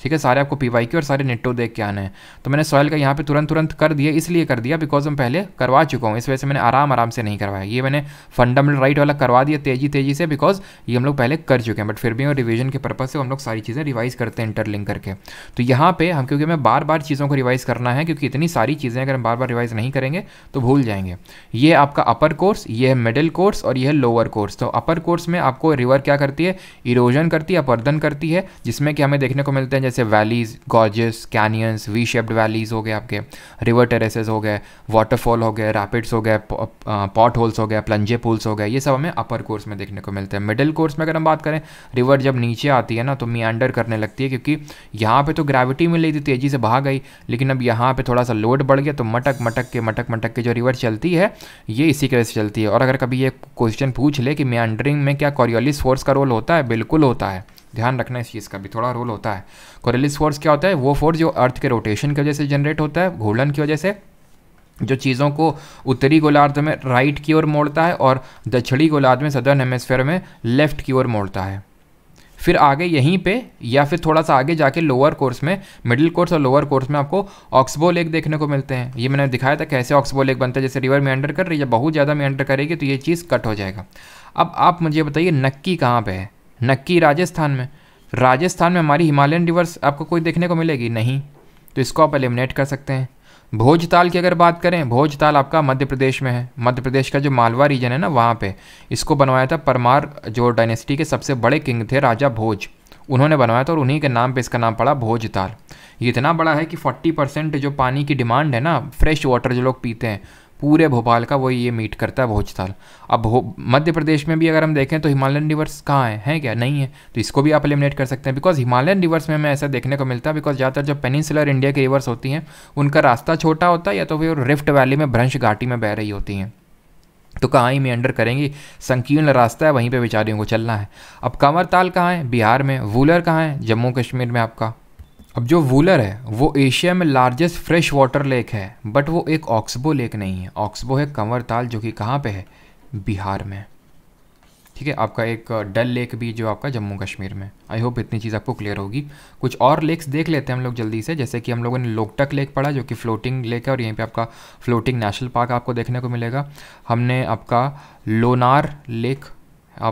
ठीक है सारे आपको पी वाई और सारे नेटो देख के आने हैं तो मैंने सॉयल का यहाँ पे तुरंत तुरंत कर दिया इसलिए कर दिया बिकॉज हम पहले करवा चुका हूँ इस वजह से मैंने आराम आराम से नहीं करवाया ये मैंने फंडामेंटल राइट वाला करवा दिया तेजी तेजी से बिकॉज ये हम लोग पहले कर चुके हैं बट फिर भी हम रिविजन के पर्पज से हम लोग सारी चीज़ें रिवाइज करते हैं इंटरलिंक करके तो यहाँ पे हम क्योंकि हमें बार बार चीज़ों को रिवाइज करना है क्योंकि इतनी सारी चीज़ें अगर हम बार बार रिवाइज नहीं करेंगे तो भूल जाएंगे ये आपका अपर कोर्स ये है मिडिल कोर्स और ये है लोअर कोर्स तो अपर कोर्स में आपको रिवर क्या करती है इरोजन करती है अपर्दन करती है जिसमें कि हमें देखने को मिलते हैं जैसे valleys gorges canyons V shaped valleys हो गए आपके रिवर टेरेसेस हो गए वाटरफॉल हो गए रैपिड्स हो गए पॉट होल्स हो गए प्लंजे पूल्स हो गए ये सब हमें अपर कोर्स में देखने को मिलते हैं मिडिल कोर्स में अगर हम बात करें रिवर जब नीचे आती है ना तो मी करने लगती है क्योंकि यहाँ पर तो ग्रेविटी मिल रही थी तेज़ी से बहा गई लेकिन अब यहाँ पर थोड़ा सा लोड बढ़ गया तो मटक मटक के मटक मटक के जो रिवर चलती है ये इसी की वजह से चलती है और अगर कभी ये क्वेश्चन पूछ ले कि मियांडरिंग में क्या कॉरियोलिस फोर्स का रोल होता है बिल्कुल होता है ध्यान रखना इस चीज़ का भी थोड़ा रोल होता है कोरेलिस फोर्स क्या होता है वो फोर्स जो अर्थ के रोटेशन की वजह से जनरेट होता है घूर्णन की वजह से जो चीज़ों को उत्तरी गोलार्ध में राइट की ओर मोड़ता है और दक्षिणी गोलार्ध में सदर्न हेमेस्फेयर में लेफ्ट की ओर मोड़ता है फिर आगे यहीं पे या फिर थोड़ा सा आगे जाके लोअर कोर्स में मिडिल कोर्स और लोअर कोर्स में आपको ऑक्सबो लेक देखने को मिलते हैं ये मैंने दिखाया था कैसे ऑक्सबो लेक बनता है जैसे रिवर में अंडर कर रही है बहुत ज़्यादा में अंडर करेगी तो ये चीज़ कट हो जाएगा अब आप मुझे बताइए नक्की कहाँ पर है नक्की राजस्थान में राजस्थान में हमारी हिमालयन रिवर्स आपको कोई देखने को मिलेगी नहीं तो इसको आप एलिमिनेट कर सकते हैं भोजताल की अगर बात करें भोजताल आपका मध्य प्रदेश में है मध्य प्रदेश का जो मालवा रीजन है ना वहाँ पे इसको बनवाया था परमार जो डायनेस्टी के सबसे बड़े किंग थे राजा भोज उन्होंने बनवाया था और उन्हीं के नाम पे इसका नाम पड़ा भोजताल ये इतना बड़ा है कि 40 परसेंट जो पानी की डिमांड है ना फ्रेश वाटर जो लोग पीते हैं पूरे भोपाल का वो ये मीट करता है भोजताल अब हो मध्य प्रदेश में भी अगर हम देखें तो हिमालयन रिवर्स कहाँ है हैं क्या नहीं है तो इसको भी आप एलिमिनेट कर सकते हैं बिकॉज हिमालयन रिवर्स में हमें ऐसा देखने को मिलता है बिकॉज ज़्यादातर जो पेनिसुलर इंडिया के रिवर्स होती हैं उनका रास्ता छोटा होता है या तो फिर रिफ्ट वैली में भ्रंश घाटी में बह रही होती हैं तो कहाँ ही में अंडर करेंगी संकीर्ण रास्ता है वहीं पे बेचारियों को चलना है अब कंवरताल कहाँ है बिहार में वूलर कहाँ है जम्मू कश्मीर में आपका अब जो वूलर है वो एशिया में लार्जेस्ट फ्रेश वाटर लेक है बट वो एक ऑक्सबो लेक नहीं है ऑक्सबो है कंवर ताल जो कि कहाँ पे है बिहार में ठीक है आपका एक डल लेक भी जो आपका जम्मू कश्मीर में आई होप इतनी चीज़ आपको क्लियर होगी कुछ और लेक्स देख लेते हैं हम लोग जल्दी से जैसे कि हम लोगों ने लोकटक लेक पढ़ा जो कि फ्लोटिंग लेक है और यहीं पर आपका फ्लोटिंग नेशनल पार्क आपको देखने को मिलेगा हमने आपका लोनार लेक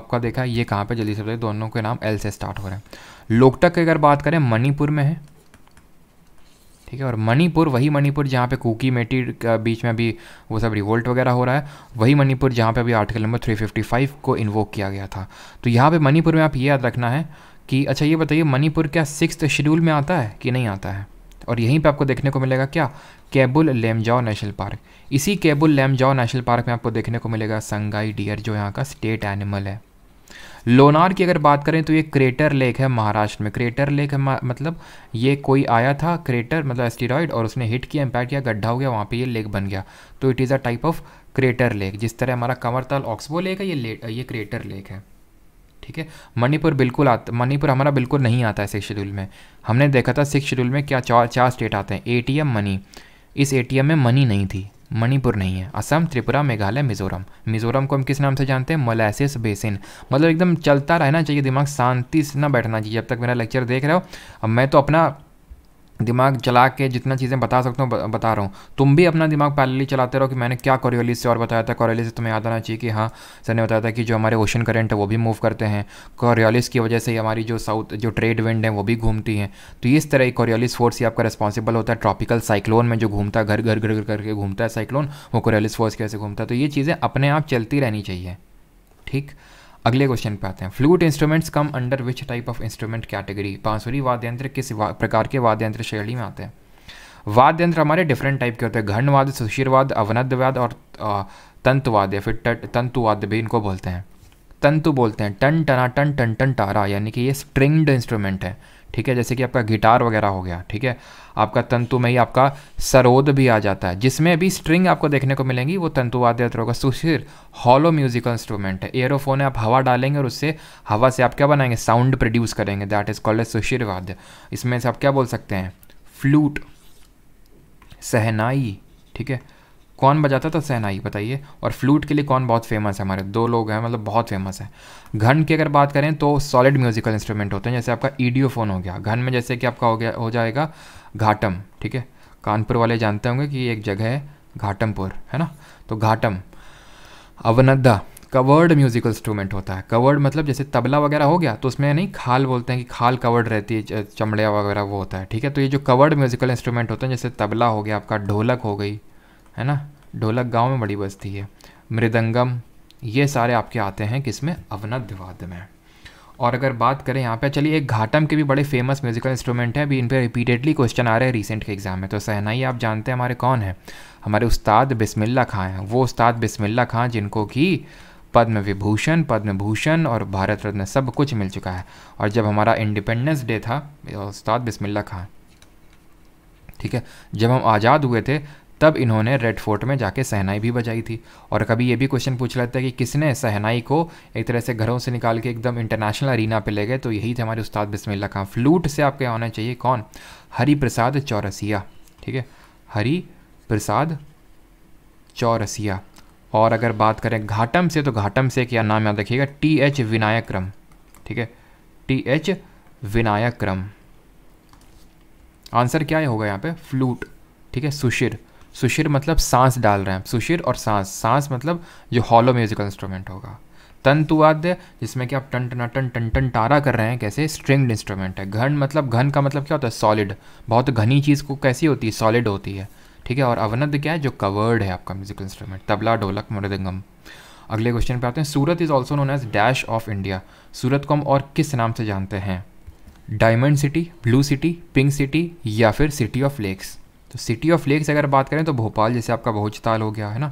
आपका देखा ये कहाँ पर जल्दी से दोनों के नाम एल से स्टार्ट हो रहे हैं लोकटक की अगर बात करें मणिपुर में है ठीक है और मणिपुर वही मणिपुर जहाँ पे कुकी मेटी का बीच में अभी वो सब रिवोल्ट वगैरह हो रहा है वही मणिपुर जहाँ पे अभी आर्टिकल नंबर 355 को इन्वोक किया गया था तो यहाँ पे मणिपुर में आप ये याद रखना है कि अच्छा ये बताइए मणिपुर क्या सिक्स शेड्यूल में आता है कि नहीं आता है और यहीं पर आपको देखने को मिलेगा क्या केबुल लेमजाओ नेशनल पार्क इसी केबुल लेमजाओ नेशनल पार्क में आपको देखने को मिलेगा संगाई डियर जो यहाँ का स्टेट एनिमल है लोनार की अगर बात करें तो ये क्रेटर लेक है महाराष्ट्र में क्रेटर लेक है मतलब ये कोई आया था क्रेटर मतलब एस्टीरॉयड और उसने हिट किया इम्पैक्ट किया गड्ढा हो गया वहाँ पे ये लेक बन गया तो it is a type of crater lake जिस तरह हमारा कंवरताल ऑक्सबो लेक है ये ले, ये क्रेटर लेक है ठीक है मणिपुर बिल्कुल आता मणिपुर हमारा बिल्कुल नहीं आता है सिक्स शेड्यूल में हमने देखा था सिक्स शेड्यूल में क्या चार चार स्टेट आते हैं ए मनी इस ए में मनी नहीं थी मणिपुर नहीं है असम त्रिपुरा मेघालय मिजोरम मिजोरम को हम किस नाम से जानते हैं मलेसियस बेसिन मतलब एकदम चलता रहना चाहिए दिमाग शांति से ना बैठना चाहिए जब तक मेरा लेक्चर देख रहे हो अब मैं तो अपना दिमाग चला के जितना चीज़ें बता सकता हूँ बता रहा हूँ तुम भी अपना दिमाग पैरेलली चलाते रहो कि मैंने क्या कॉरियोलिस से और बताया था कोरियोलिस से तुम्हें याद आना चाहिए कि हाँ सर ने बताया था कि जो हमारे ओशन करंट है वो भी मूव करते हैं कोरियोलिस की वजह से ही हमारी जो साउथ जो ट्रेड विंड है वो भी घूमती हैं तो इस तरह कोरियोलिस फोर्स ही आपका रिस्पॉन्सिबल होता है ट्रॉपिकल साइक्लोन में जो घूमता है घर घर घर घर करके घूमता है साइक्लोन वो कोरियोलिस फोर्स कैसे घूमता है तो ये चीज़ें अपने आप चलती रहनी चाहिए ठीक अगले क्वेश्चन पे आते हैं flute instruments come under which type of instrument category बांसुरी वाद्य यंत्र किस प्रकार के वाद्य यंत्र शैली में आते हैं वाद्य यंत्र हमारे डिफरेंट टाइप के होते हैं घनवाद सुशीरवाद अवनद्यवाद और तंतुवाद या फिर तंतुवाद भी इनको बोलते हैं तंतु बोलते हैं टन टना टन टन टन टारा यानी कि ये स्ट्रिंग्ड इंस्ट्रूमेंट है ठीक है जैसे कि आपका गिटार वगैरह हो गया ठीक है आपका तंतुमयी आपका सरोद भी आ जाता है जिसमें भी स्ट्रिंग आपको देखने को मिलेंगी वो तंतुवाद्य यंत्र होगा सुशीर हॉलो म्यूजिकल इंस्ट्रूमेंट है एयरोफोन है आप हवा डालेंगे और उससे हवा से आप क्या बनाएंगे साउंड प्रोड्यूस करेंगे दैट इज कॉल्ड सुशीर वाद्य इसमें से आप क्या बोल सकते हैं फ्लूट सहनाई ठीक है कौन बजाता था सहनाई बताइए और फ्लूट के लिए कौन बहुत फेमस है हमारे दो लोग हैं मतलब बहुत फेमस है घन की अगर बात करें तो सॉलिड म्यूजिकल इंस्ट्रूमेंट होते हैं जैसे आपका ईडियोफोन हो गया घन में जैसे कि आपका हो गया हो जाएगा घाटम ठीक है कानपुर वाले जानते होंगे कि एक जगह है घाटमपुर है ना तो घाटम अवनदा कवर्ड म्यूजिकल इंस्ट्रूमेंट होता है कवर्ड मतलब जैसे तबला वगैरह हो गया तो उसमें नहीं खाल बोलते हैं कि खाल कवर्ड रहती है चमड़िया वगैरह वो होता है ठीक है तो ये जो कवर्ड म्यूजिकल इंस्ट्रूमेंट होते हैं जैसे तबला हो गया आपका ढोलक हो गई है ना ढोलक गांव में बड़ी बस्ती है मृदंगम ये सारे आपके आते हैं किसमें अवनद्यवाद में और अगर बात करें यहाँ पे चलिए एक घाटम के भी बड़े फेमस म्यूजिकल इंस्ट्रूमेंट हैं अभी इन पर रिपीटेडली क्वेश्चन आ रहे हैं रिसेंट के एग्जाम में तो सहनाई आप जानते हैं हमारे कौन है हमारे उस्ताद बिस्मिल्ला खां हैं वो उस्ताद बिस्मिल्ला खां जिनको कि पद्म विभूषण पद्म भूषण और भारत रत्न सब कुछ मिल चुका है और जब हमारा इंडिपेंडेंस डे था उस्ताद बिस्मिल्ला खां ठीक है जब हम आज़ाद हुए थे तब इन्होंने रेड फोर्ट में जाके सहनाई भी बजाई थी और कभी ये भी क्वेश्चन पूछ लेता है कि किसने सहनाई को एक तरह से घरों से निकाल के एकदम इंटरनेशनल अरीना पे ले गए तो यही थे हमारे उस्ताद बिस्मिल्ला खां फ्लूट से आपके होना चाहिए कौन हरी प्रसाद चौरसिया ठीक है हरी प्रसाद चौरसिया और अगर बात करें घाटम से तो घाटम से क्या नाम याद रखिएगा टी एच विनायक्रम ठीक है टी एच विनायक्रम आंसर क्या होगा यहाँ पे फ्लूट ठीक है सुशिर सुशिर मतलब सांस डाल रहे हैं सुशिर और सांस सांस मतलब जो हॉलो म्यूजिकल इंस्ट्रूमेंट होगा तंतुवाद्य जिसमें कि आप टन टन टन टन टन टारा कर रहे हैं कैसे स्ट्रिंग्ड इंस्ट्रूमेंट है घन मतलब घन का मतलब क्या होता है सॉलिड बहुत घनी चीज़ को कैसी होती है सॉलिड होती है ठीक है और अवनद क्या है जो कवर्ड है आपका म्यूजिकल इंस्ट्रूमेंट तबला ढोलक मृदंगम अगले क्वेश्चन पे आते हैं Surat is also known as dash of India Surat को हम और किस नाम से जानते हैं diamond city blue city pink city या फिर सिटी ऑफ लेक्स तो सिटी ऑफ लेक्स अगर बात करें तो भोपाल जैसे आपका भोजताल हो गया है ना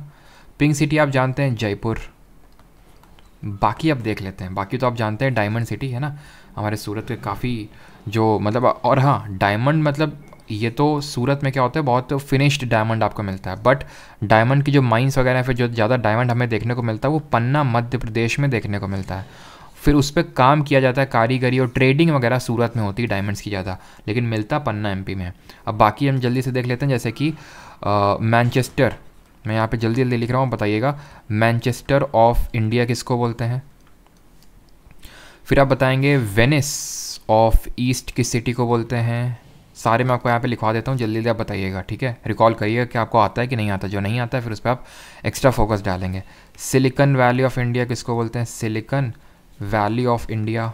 पिंक सिटी आप जानते हैं जयपुर बाकी आप देख लेते हैं बाकी तो आप जानते हैं डायमंड सिटी है ना हमारे सूरत के काफ़ी जो मतलब और हाँ डायमंड मतलब ये तो सूरत में क्या होता है बहुत फिनिश्ड डायमंड आपको मिलता है बट डायमंड की जो माइंस वगैरह फिर जो ज़्यादा डायमंड हमें देखने को मिलता है वो पन्ना मध्य प्रदेश में देखने को मिलता है फिर उस पर काम किया जाता है कारीगरी और ट्रेडिंग वगैरह सूरत में होती है डायमंड्स की ज़्यादा लेकिन मिलता पन्ना एम में अब बाकी हम जल्दी से देख लेते हैं जैसे कि मैनचेस्टर मैं यहाँ पे जल्दी जल्दी लिख रहा हूँ बताइएगा मैनचेस्टर ऑफ इंडिया किसको बोलते हैं फिर आप बताएंगे वेनिस ऑफ ईस्ट किस सिटी को बोलते हैं सारे मैं आपको यहाँ पे लिखवा देता हूँ जल्दी जल्दी आप बताइएगा ठीक है रिकॉल करिएगा कि आपको आता है कि नहीं आता जो नहीं आता है फिर उस पर आप एक्स्ट्रा फोकस डालेंगे सिलिकन वैली ऑफ इंडिया किसको बोलते हैं सिलिकन वैली ऑफ इंडिया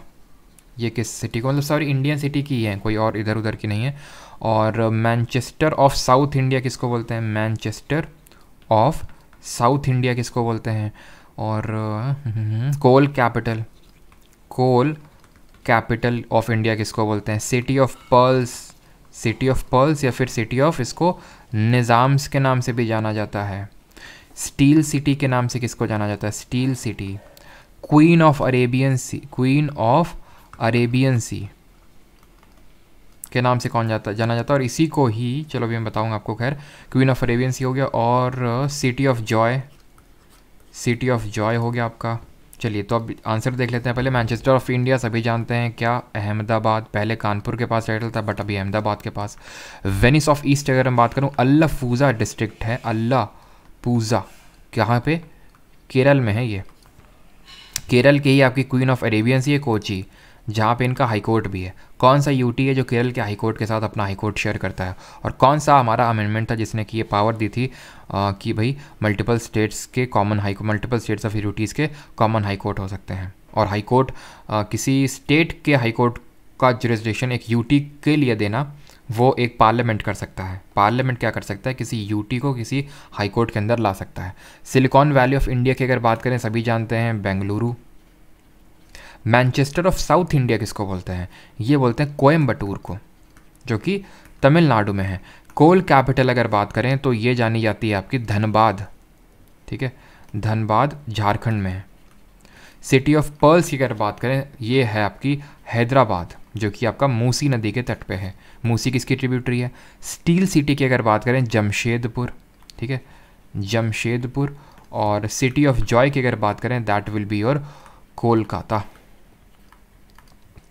ये किस सिटी को मतलब सारी इंडियन सिटी की है कोई और इधर उधर की नहीं है और मैनचेस्टर ऑफ साउथ इंडिया किसको बोलते हैं मैनचेस्टर ऑफ साउथ इंडिया किसको बोलते हैं और coal capital coal capital of India किसको बोलते हैं city of pearls city of pearls या फिर सिटी ऑफ इसको निज़ाम्स के नाम से भी जाना जाता है स्टील सिटी के नाम से किसको जाना जाता है steel city queen of Arabian sea queen of Arabian sea के नाम से कौन जाता जाना जाता है और इसी को ही चलो अभी मैं बताऊंगा आपको खैर क्वीन ऑफ अरेबियन सी हो गया और city of joy city of joy हो गया आपका चलिए तो अब आंसर देख लेते हैं पहले मैनचेस्टर ऑफ इंडिया सभी जानते हैं क्या अहमदाबाद पहले कानपुर के पास टाइटल था बट अभी अहमदाबाद के पास वेनिस ऑफ ईस्ट अगर हम बात करूँ अल्लाफूजा डिस्ट्रिक्ट है अल्लाह पूजा कहाँ पे केरल में है ये केरल के ही आपकी क्वीन ऑफ अरेबियंस ये कोची जहाँ पे इनका हाई कोर्ट भी है कौन सा यूटी है जो केरल के हाई कोर्ट के साथ अपना हाई कोर्ट शेयर करता है और कौन सा हमारा अमेंडमेंट था जिसने कि ये पावर दी थी आ, कि भाई मल्टीपल स्टेट्स के common high multiple states of UTs के कॉमन हाई कोर्ट हो सकते हैं और हाई कोर्ट आ, किसी स्टेट के हाई कोर्ट का जुरिस्डिक्शन एक यूटी के लिए देना वो एक पार्लियामेंट कर सकता है पार्लियामेंट क्या कर सकता है किसी यूटी को किसी हाई कोर्ट के अंदर ला सकता है सिलिकॉन वैली ऑफ इंडिया की अगर बात करें सभी जानते हैं Bengaluru Manchester of south India किसको बोलते हैं ये बोलते हैं कोयम्बटूर को जो कि तमिलनाडु में है कोल कैपिटल अगर बात करें तो ये जानी जाती है आपकी धनबाद ठीक है धनबाद झारखंड में है सिटी ऑफ पर्ल्स की अगर बात करें ये है आपकी हैदराबाद जो कि आपका मूसी नदी के तट पे है मूसी किसकी ट्रिब्यूटरी है स्टील सिटी की अगर बात करें जमशेदपुर ठीक है जमशेदपुर और सिटी ऑफ जॉय की अगर बात करें that will be your Kolkata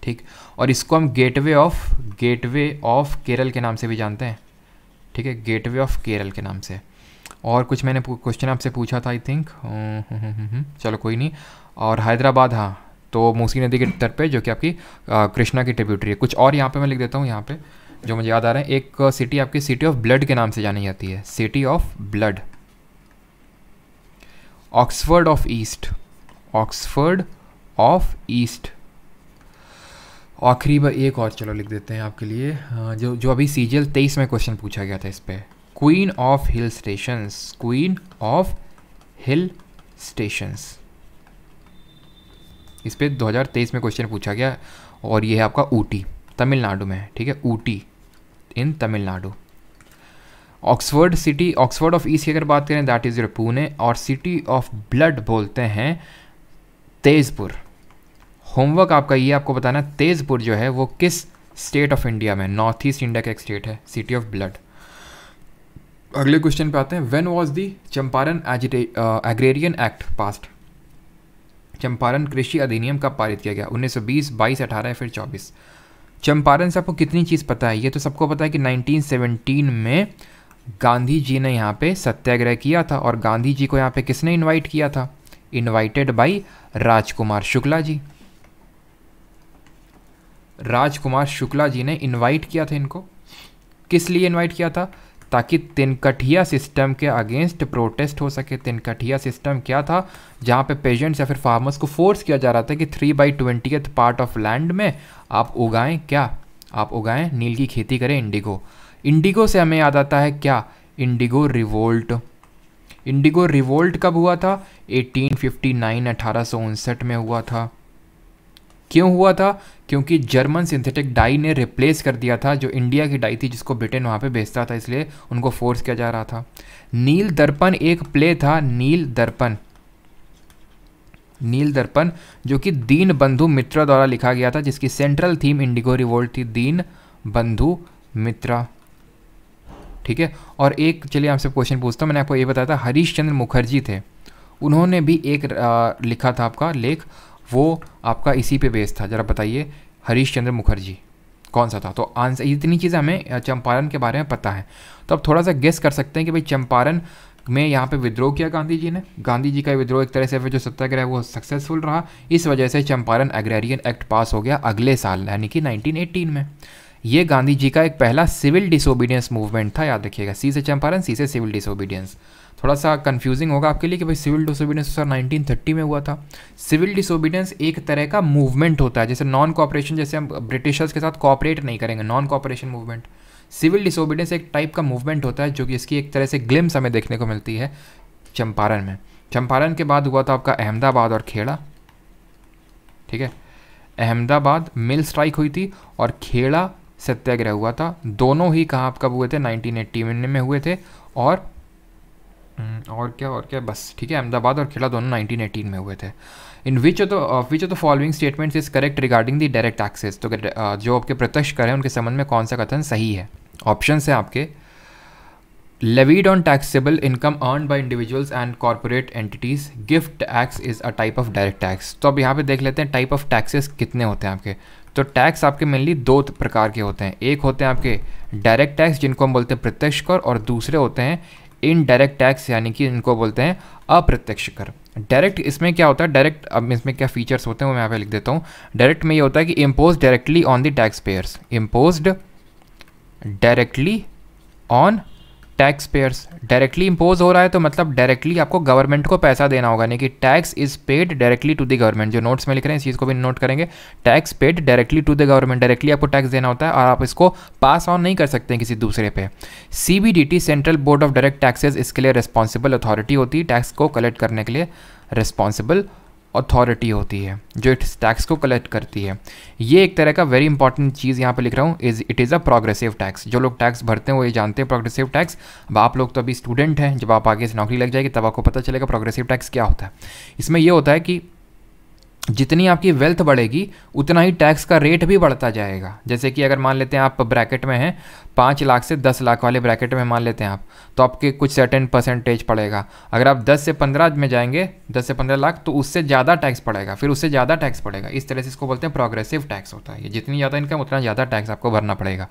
ठीक और इसको हम gateway of gateway of Kerala के नाम से भी जानते हैं ठीक है गेटवे ऑफ केरल के नाम से और कुछ मैंने क्वेश्चन आपसे पूछा था आई थिंक हम्म, चलो कोई नहीं और हैदराबाद हाँ तो मूसी नदी के तट पे जो कि आपकी कृष्णा की ट्रिब्यूटरी है कुछ और यहाँ पे मैं लिख देता हूँ यहाँ पे जो मुझे याद आ रहा है एक सिटी आपकी सिटी ऑफ ब्लड के नाम से जानी जाती है city of blood Oxford of east Oxford of east आखिरी बार एक और चलो लिख देते हैं आपके लिए जो जो अभी सी जी तेईस में क्वेश्चन पूछा गया था इस पर queen of hill stations queen of hill stations इस पर तेईस में क्वेश्चन पूछा गया और ये है आपका ऊटी तमिलनाडु में ठीक है Ooty in Tamil Nadu Oxford city Oxford of east की अगर बात करें दैट इज़ योर पुणे और सिटी ऑफ ब्लड बोलते हैं तेजपुर होमवर्क आपका ये आपको बताना है तेजपुर जो है वो किस स्टेट ऑफ इंडिया में नॉर्थ ईस्ट इंडिया का एक स्टेट है सिटी ऑफ ब्लड अगले क्वेश्चन पे आते हैं when was the Champaran agrarian act passed Champaran कृषि अधिनियम कब पारित किया गया 1920, 22, 18 या फिर 24 चंपारण से आपको कितनी चीज़ पता है ये तो सबको पता है कि 1917 में गांधी जी ने यहाँ पे सत्याग्रह किया था और गांधी जी को यहाँ पे किसने इनवाइट किया था इनवाइटेड बाई राजकुमार शुक्ला जी राजकुमार शुक्ला जी ने इनवाइट किया था इनको किस लिए इनवाइट किया था ताकि तिनकठिया सिस्टम के अगेंस्ट प्रोटेस्ट हो सके तिनकठिया सिस्टम क्या था जहाँ पे पेजेंट्स या फिर फार्मर्स को फोर्स किया जा रहा था कि three by twenty part of land में आप उगाएं क्या आप उगाएं नील की खेती करें इंडिगो इंडिगो से हमें याद आता है क्या इंडिगो रिवोल्ट इंडिगो रिवोल्ट कब हुआ था 1859 अठारह में हुआ था क्यों हुआ था क्योंकि जर्मन सिंथेटिक डाई ने रिप्लेस कर दिया था जो इंडिया की डाई थी जिसको ब्रिटेन वहाँ पे बेचता था इसलिए उनको फोर्स किया जा रहा था नील दर्पण एक प्ले था नील दर्पण नील दर्पण जो कि दीन बंधु मित्रा द्वारा लिखा गया था जिसकी सेंट्रल थीम इंडिगो रिवोल्ट थी दीन बंधु मित्रा ठीक है और एक चलिए आपसे क्वेश्चन पूछता हूँ मैंने आपको ये बताया था हरीश चंद्र मुखर्जी थे उन्होंने भी एक आ, लिखा था आपका लेख वो आपका इसी पे बेस था ज़रा बताइए हरीश चंद्र मुखर्जी कौन सा था तो आंसर इतनी चीज़ें हमें चंपारण के बारे में पता है तो आप थोड़ा सा गेस कर सकते हैं कि भाई चंपारण में यहाँ पे विद्रोह किया गांधी जी ने गांधी जी का विद्रोह एक तरह से फिर जो सत्याग्रह वो सक्सेसफुल रहा इस वजह से चंपारण एग्रेरियन एक्ट पास हो गया अगले साल यानी कि 1918 में ये गांधी जी का एक पहला सिविल डिसोबीडियंस मूवमेंट था याद रखिएगा सी से चंपारण सी से सिविल डिसोबीडियंस थोड़ा सा कंफ्यूजिंग होगा आपके लिए कि भाई सिविल डिसोबीडेंस तो सर 1930 में हुआ था सिविल डिसोबीडेंस एक तरह का मूवमेंट होता है जैसे नॉन कॉपरेशन जैसे हम ब्रिटिशर्स के साथ कॉपरेट नहीं करेंगे non cooperation movement civil disobedience एक टाइप का मूवमेंट होता है जो कि इसकी एक तरह से ग्लिम्स हमें देखने को मिलती है चंपारण में चंपारण के बाद हुआ था आपका अहमदाबाद और खेड़ा ठीक है अहमदाबाद मिल स्ट्राइक हुई थी और खेड़ा सत्याग्रह हुआ था दोनों ही कहाँ कब हुए थे 1980 में हुए थे और हम्म, और क्या और क्या बस ठीक है अहमदाबाद और खिला दोनों 1918 में हुए थे in which of which of the following statements is correct regarding the direct access तो uh, जो आपके प्रत्यक्ष कर हैं उनके संबंध में कौन सा कथन सही है ऑप्शन है आपके levied on taxable income earn by individuals and corporate entities gift tax is a type of direct tax तो अब यहाँ पे देख लेते हैं टाइप ऑफ टैक्सेस कितने होते हैं आपके तो टैक्स आपके मेनली दो प्रकार के होते हैं एक होते हैं आपके डायरेक्ट टैक्स जिनको हम बोलते हैं प्रत्यक्ष कर और दूसरे होते हैं इनडायरेक्ट टैक्स यानी कि इनको बोलते हैं अप्रत्यक्ष कर डायरेक्ट इसमें क्या होता है डायरेक्ट अब इसमें क्या फीचर्स होते हैं वो मैं यहाँ पे लिख देता हूँ डायरेक्ट में ये होता है कि impose directly on the tax payers impose directly on tax payers directly impose हो रहा है तो मतलब डायरेक्टली आपको गवर्नमेंट को पैसा देना होगा यानी कि tax is paid directly to the government जो नोट्स में लिख रहे हैं इस चीज़ को भी नोट करेंगे tax paid directly to the government directly आपको टैक्स देना होता है और आप इसको पास ऑन नहीं कर सकते किसी दूसरे पे C central board of direct taxes इसके लिए रिस्पॉन्सिबल अथॉरिटी होती है टैक्स को कलेक्ट करने के लिए रिस्पॉन्सिबल अथॉरिटी होती है जो इस टैक्स को कलेक्ट करती है ये एक तरह का वेरी इंपॉर्टेंट चीज़ यहाँ पे लिख रहा हूँ is it is a progressive tax जो लोग टैक्स भरते हैं वो ये जानते हैं प्रोग्रेसिव टैक्स अब आप लोग तो अभी स्टूडेंट हैं जब आप आगे से नौकरी लग जाएगी तब आपको पता चलेगा प्रोग्रेसिव टैक्स क्या होता है इसमें यह होता है कि जितनी आपकी वेल्थ बढ़ेगी उतना ही टैक्स का रेट भी बढ़ता जाएगा जैसे कि अगर मान लेते हैं आप ब्रैकेट में हैं पाँच लाख से दस लाख वाले ब्रैकेट में मान लेते हैं आप तो आपके कुछ सर्टेन परसेंटेज पड़ेगा अगर आप दस से पंद्रह में जाएंगे दस से पंद्रह लाख तो उससे ज़्यादा टैक्स पड़ेगा फिर उससे ज़्यादा टैक्स पड़ेगा इस तरह से इसको बोलते हैं प्रोग्रेसिव टैक्स होता है जितनी ज़्यादा इनकम उतना ज़्यादा टैक्स आपको भरना पड़ेगा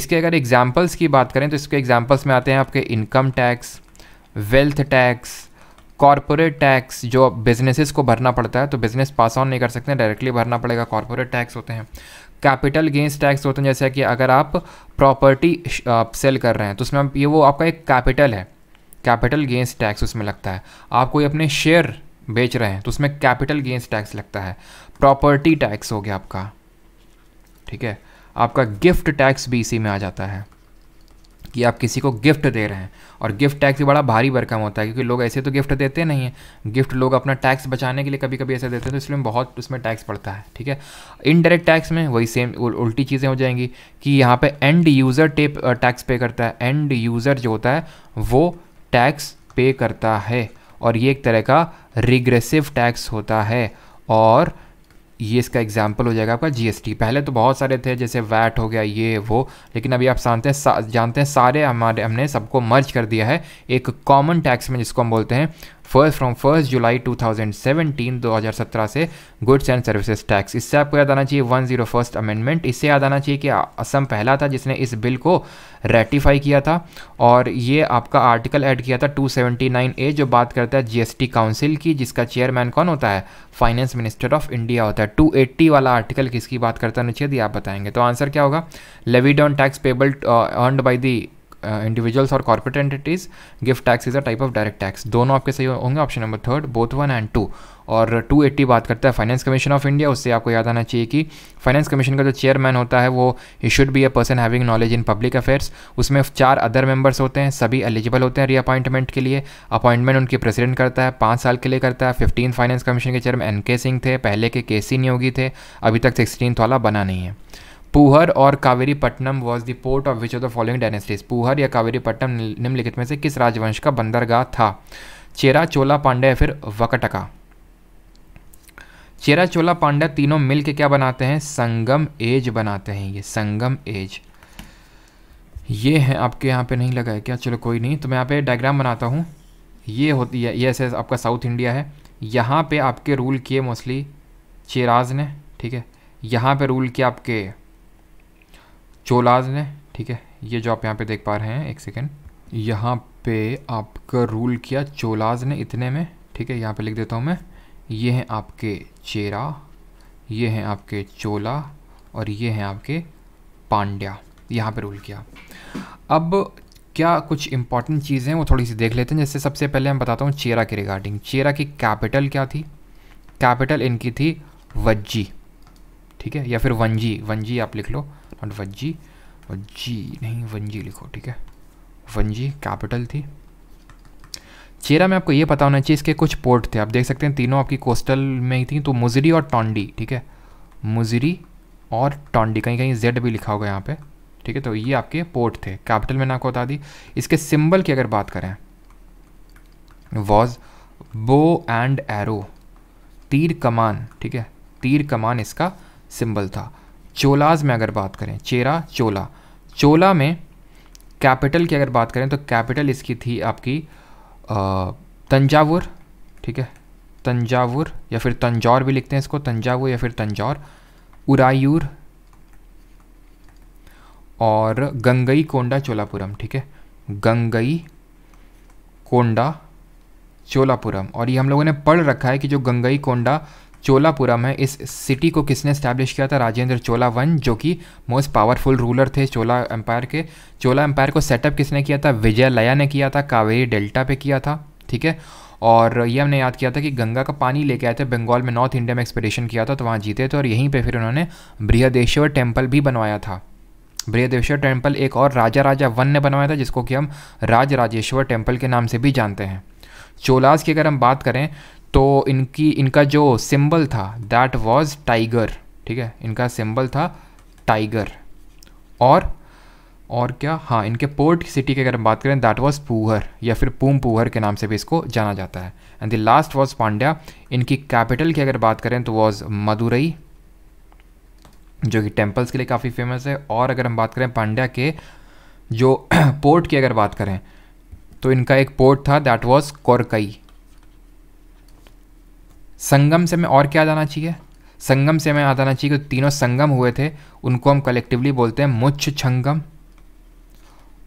इसके अगर एग्जाम्पल्स की बात करें तो इसके एग्जाम्पल्स में आते हैं आपके income tax wealth tax corporate tax जो बिजनेसेस को भरना पड़ता है तो बिजनेस पास ऑन नहीं कर सकते डायरेक्टली भरना पड़ेगा कॉरपोरेट टैक्स होते हैं कैपिटल गेंस टैक्स होते हैं जैसे कि अगर आप प्रॉपर्टी सेल कर रहे हैं तो उसमें आप ये वो आपका एक कैपिटल है कैपिटल गेंस टैक्स उसमें लगता है आप कोई अपने शेयर बेच रहे हैं तो उसमें कैपिटल गेंस टैक्स लगता है प्रॉपर्टी टैक्स हो गया आपका ठीक है आपका गिफ्ट टैक्स भी इसी में आ जाता है कि आप किसी को गिफ्ट दे रहे हैं और गिफ्ट टैक्स भी बड़ा भारी भरकम होता है क्योंकि लोग ऐसे तो गिफ्ट देते नहीं हैं गिफ्ट लोग अपना टैक्स बचाने के लिए कभी कभी ऐसे देते हैं तो इसलिए बहुत उसमें टैक्स पड़ता है ठीक है इनडायरेक्ट टैक्स में वही सेम उल्टी चीज़ें हो जाएंगी कि यहाँ पर एंड यूज़र टेप टैक्स पे करता है एंड यूज़र जो होता है वो टैक्स पे करता है और ये एक तरह का रिग्रेसिव टैक्स होता है और ये इसका एग्जाम्पल हो जाएगा आपका जीएसटी पहले तो बहुत सारे थे जैसे वैट हो गया ये वो लेकिन अभी आप जानते हैं जानते हैं सारे हमारे हमने सबको मर्ज कर दिया है एक कॉमन टैक्स में जिसको हम बोलते हैं फर्स्ट फ्रॉम फर्स्ट जुलाई 2017 2017 से गुड्स एंड सर्विसेज टैक्स इससे आपको याद आना चाहिए वन जीरो फर्स्ट अमेंडमेंट इससे याद आना चाहिए कि असम पहला था जिसने इस बिल को रेटिफाई किया था और ये आपका आर्टिकल ऐड किया था 279 ए जो बात करता है जीएसटी काउंसिल की जिसका चेयरमैन कौन होता है फाइनेंस मिनिस्टर ऑफ इंडिया होता है टू वाला आर्टिकल किसकी बात करता है अनुच्छेद आप बताएंगे तो आंसर क्या होगा levied on tax payable earned by the individuals और corporate entities gift tax is a type of direct tax दोनों आपके सही होंगे option number third both one and two और 280 बात करता है फाइनेंस कमीशन ऑफ इंडिया उससे आपको याद आना चाहिए कि फाइनेंस कमीशन का जो चेयरमैन होता है वो ही should be a person having knowledge in public affairs उसमें चार अदर मेंबर्स होते हैं सभी एलिजिबल होते हैं रीअपॉइंटमेंट के लिए अपॉइंटमेंट उनके प्रेसिडेंट करता है पाँच साल के लिए करता है फिफ्टीन फाइनेंस कमीशन के चेयरमैन एन के सिंह थे पहले के के सी नियोगी थे अभी तक सिक्सटीन वाला बना नहीं है पूहर और Kaveripattinam was the port of which of the following dynasties Puhar या कावेरीपट्टनम निम्नलिखित में से किस राजवंश का बंदरगाह था चेरा चोला पांड्या या फिर वकटका चेरा चोला पांड्या तीनों मिल के क्या बनाते हैं संगम एज बनाते हैं ये संगम एज ये है आपके यहाँ पे नहीं लगा है क्या चलो कोई नहीं तो मैं यहाँ पे डायग्राम बनाता हूँ ये होती है ये ऐसे आपका साउथ इंडिया है यहाँ पे आपके रूल किए मोस्टली चेराज ने ठीक है यहाँ पे रूल किया आपके चोलाज ने ठीक है ये जो आप यहाँ पे देख पा रहे हैं एक सेकेंड यहाँ पे आपका रूल किया चोलाज ने इतने में ठीक है यहाँ पे लिख देता हूँ मैं ये हैं आपके चेरा ये हैं आपके चोला और ये हैं आपके पांड्या यहाँ पे रूल किया अब क्या कुछ इंपॉर्टेंट चीज़ें हैं वो थोड़ी सी देख लेते हैं जैसे सबसे पहले मैं बताता हूँ चेरा के रिगार्डिंग चेरा की कैपिटल क्या थी कैपिटल इनकी थी वज्जी ठीक है या फिर वन जी वन जी आप लिख लो नॉट वन जी जी नहीं वन जी लिखो ठीक है वन जी कैपिटल थी चेरा में आपको ये पता होना चाहिए इसके कुछ पोर्ट थे आप देख सकते हैं तीनों आपकी कोस्टल में ही थी तो मुजरी और टोंडी ठीक है मुजरी और टोंडी कहीं कहीं जेड भी लिखा होगा यहाँ पे ठीक है तो ये आपके पोर्ट थे कैपिटल मैंने आपको बता दी इसके सिंबल की अगर बात करें वॉज बो एंड एरो तीर कमान ठीक है तीर कमान इसका सिंबल था चोलाज में अगर बात करें चेरा चोला चोला में कैपिटल की अगर बात करें तो कैपिटल इसकी थी आपकी तंजावुर ठीक है तंजावुर या फिर तंजौर भी लिखते हैं इसको तंजावुर या फिर तंजौर उरायूर और गंगई कोंडा चोलापुरम ठीक है गंगई कोंडा चोलापुरम और ये हम लोगों ने पढ़ रखा है कि जो गंगई कोंडा चोलापुरम है इस सिटी को किसने इस्टेब्लिश किया था राजेंद्र चोला वन जो कि मोस्ट पावरफुल रूलर थे चोला एम्पायर के चोला एम्पायर को सेटअप किसने किया था विजय लया ने किया था कावेरी डेल्टा पे किया था ठीक है और ये हमने याद किया था कि गंगा का पानी लेके आए थे बंगाल में नॉर्थ इंडिया में एक्सपेडिशन किया था तो वहाँ जीते थे और यहीं पर फिर उन्होंने बृहदेश्वर टेम्पल भी बनवाया था बृहदेश्वर टेम्पल एक और राजा राजा वन ने बनवाया था जिसको कि हम राज राजेश्वर टेम्पल के नाम से भी जानते हैं चोलास की अगर हम बात करें तो इनकी इनका जो सिंबल था दैट वाज टाइगर ठीक है इनका सिंबल था टाइगर और और क्या हाँ इनके पोर्ट सिटी की अगर हम बात करें दैट वाज पूहर या फिर पूम पूहर के नाम से भी इसको जाना जाता है and the last was Pandya इनकी कैपिटल की अगर बात करें तो वाज मदुरई जो कि टेम्पल्स के लिए काफ़ी फेमस है और अगर हम बात करें पांड्या के जो पोर्ट की अगर बात करें तो इनका एक पोर्ट था दैट वॉज़ कोरकई संगम से हमें और क्या जाना चाहिए संगम से हमें आ जाना चाहिए कि तीनों संगम हुए थे उनको हम कलेक्टिवली बोलते हैं मुच्छ छंगम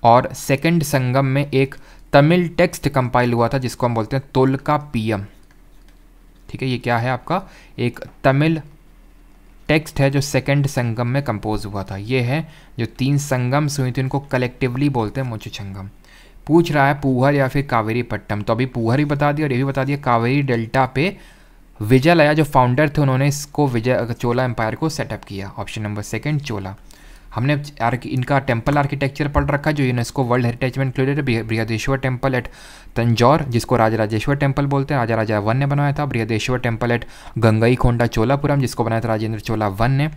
और सेकंड संगम में एक तमिल टेक्स्ट कंपाइल हुआ था जिसको हम बोलते हैं तोलका पीएम ठीक है ये क्या है आपका एक तमिल टेक्स्ट है जो सेकंड संगम में कंपोज हुआ था ये है जो तीन संगम्स हुई थी उनको कलेक्टिवली बोलते हैं मुच्छ छंगम पूछ रहा है पूहर या फिर कावेरी पट्टम तो अभी पूहर भी बता दिया और ये भी बता दिया कावेरी डेल्टा पे लाया जो फाउंडर थे उन्होंने इसको विजय चोला एम्पायर को सेटअप किया ऑप्शन नंबर सेकेंड चोला हमने इनका टेम्पल आर्किटेक्चर पढ़ रखा जो यूनेस्को वर्ल्ड हेरिटेज में included Brihadeshwar temple at Tanjore जिसको राजा राजेश्वर टेम्पल बोलते हैं राजा राजा वन ने बनाया था बृहदेश्वर टेम्पल एट गंगई खोंडा चोलापुरम जिसको बनाया था राजेंद्र चोला वन ने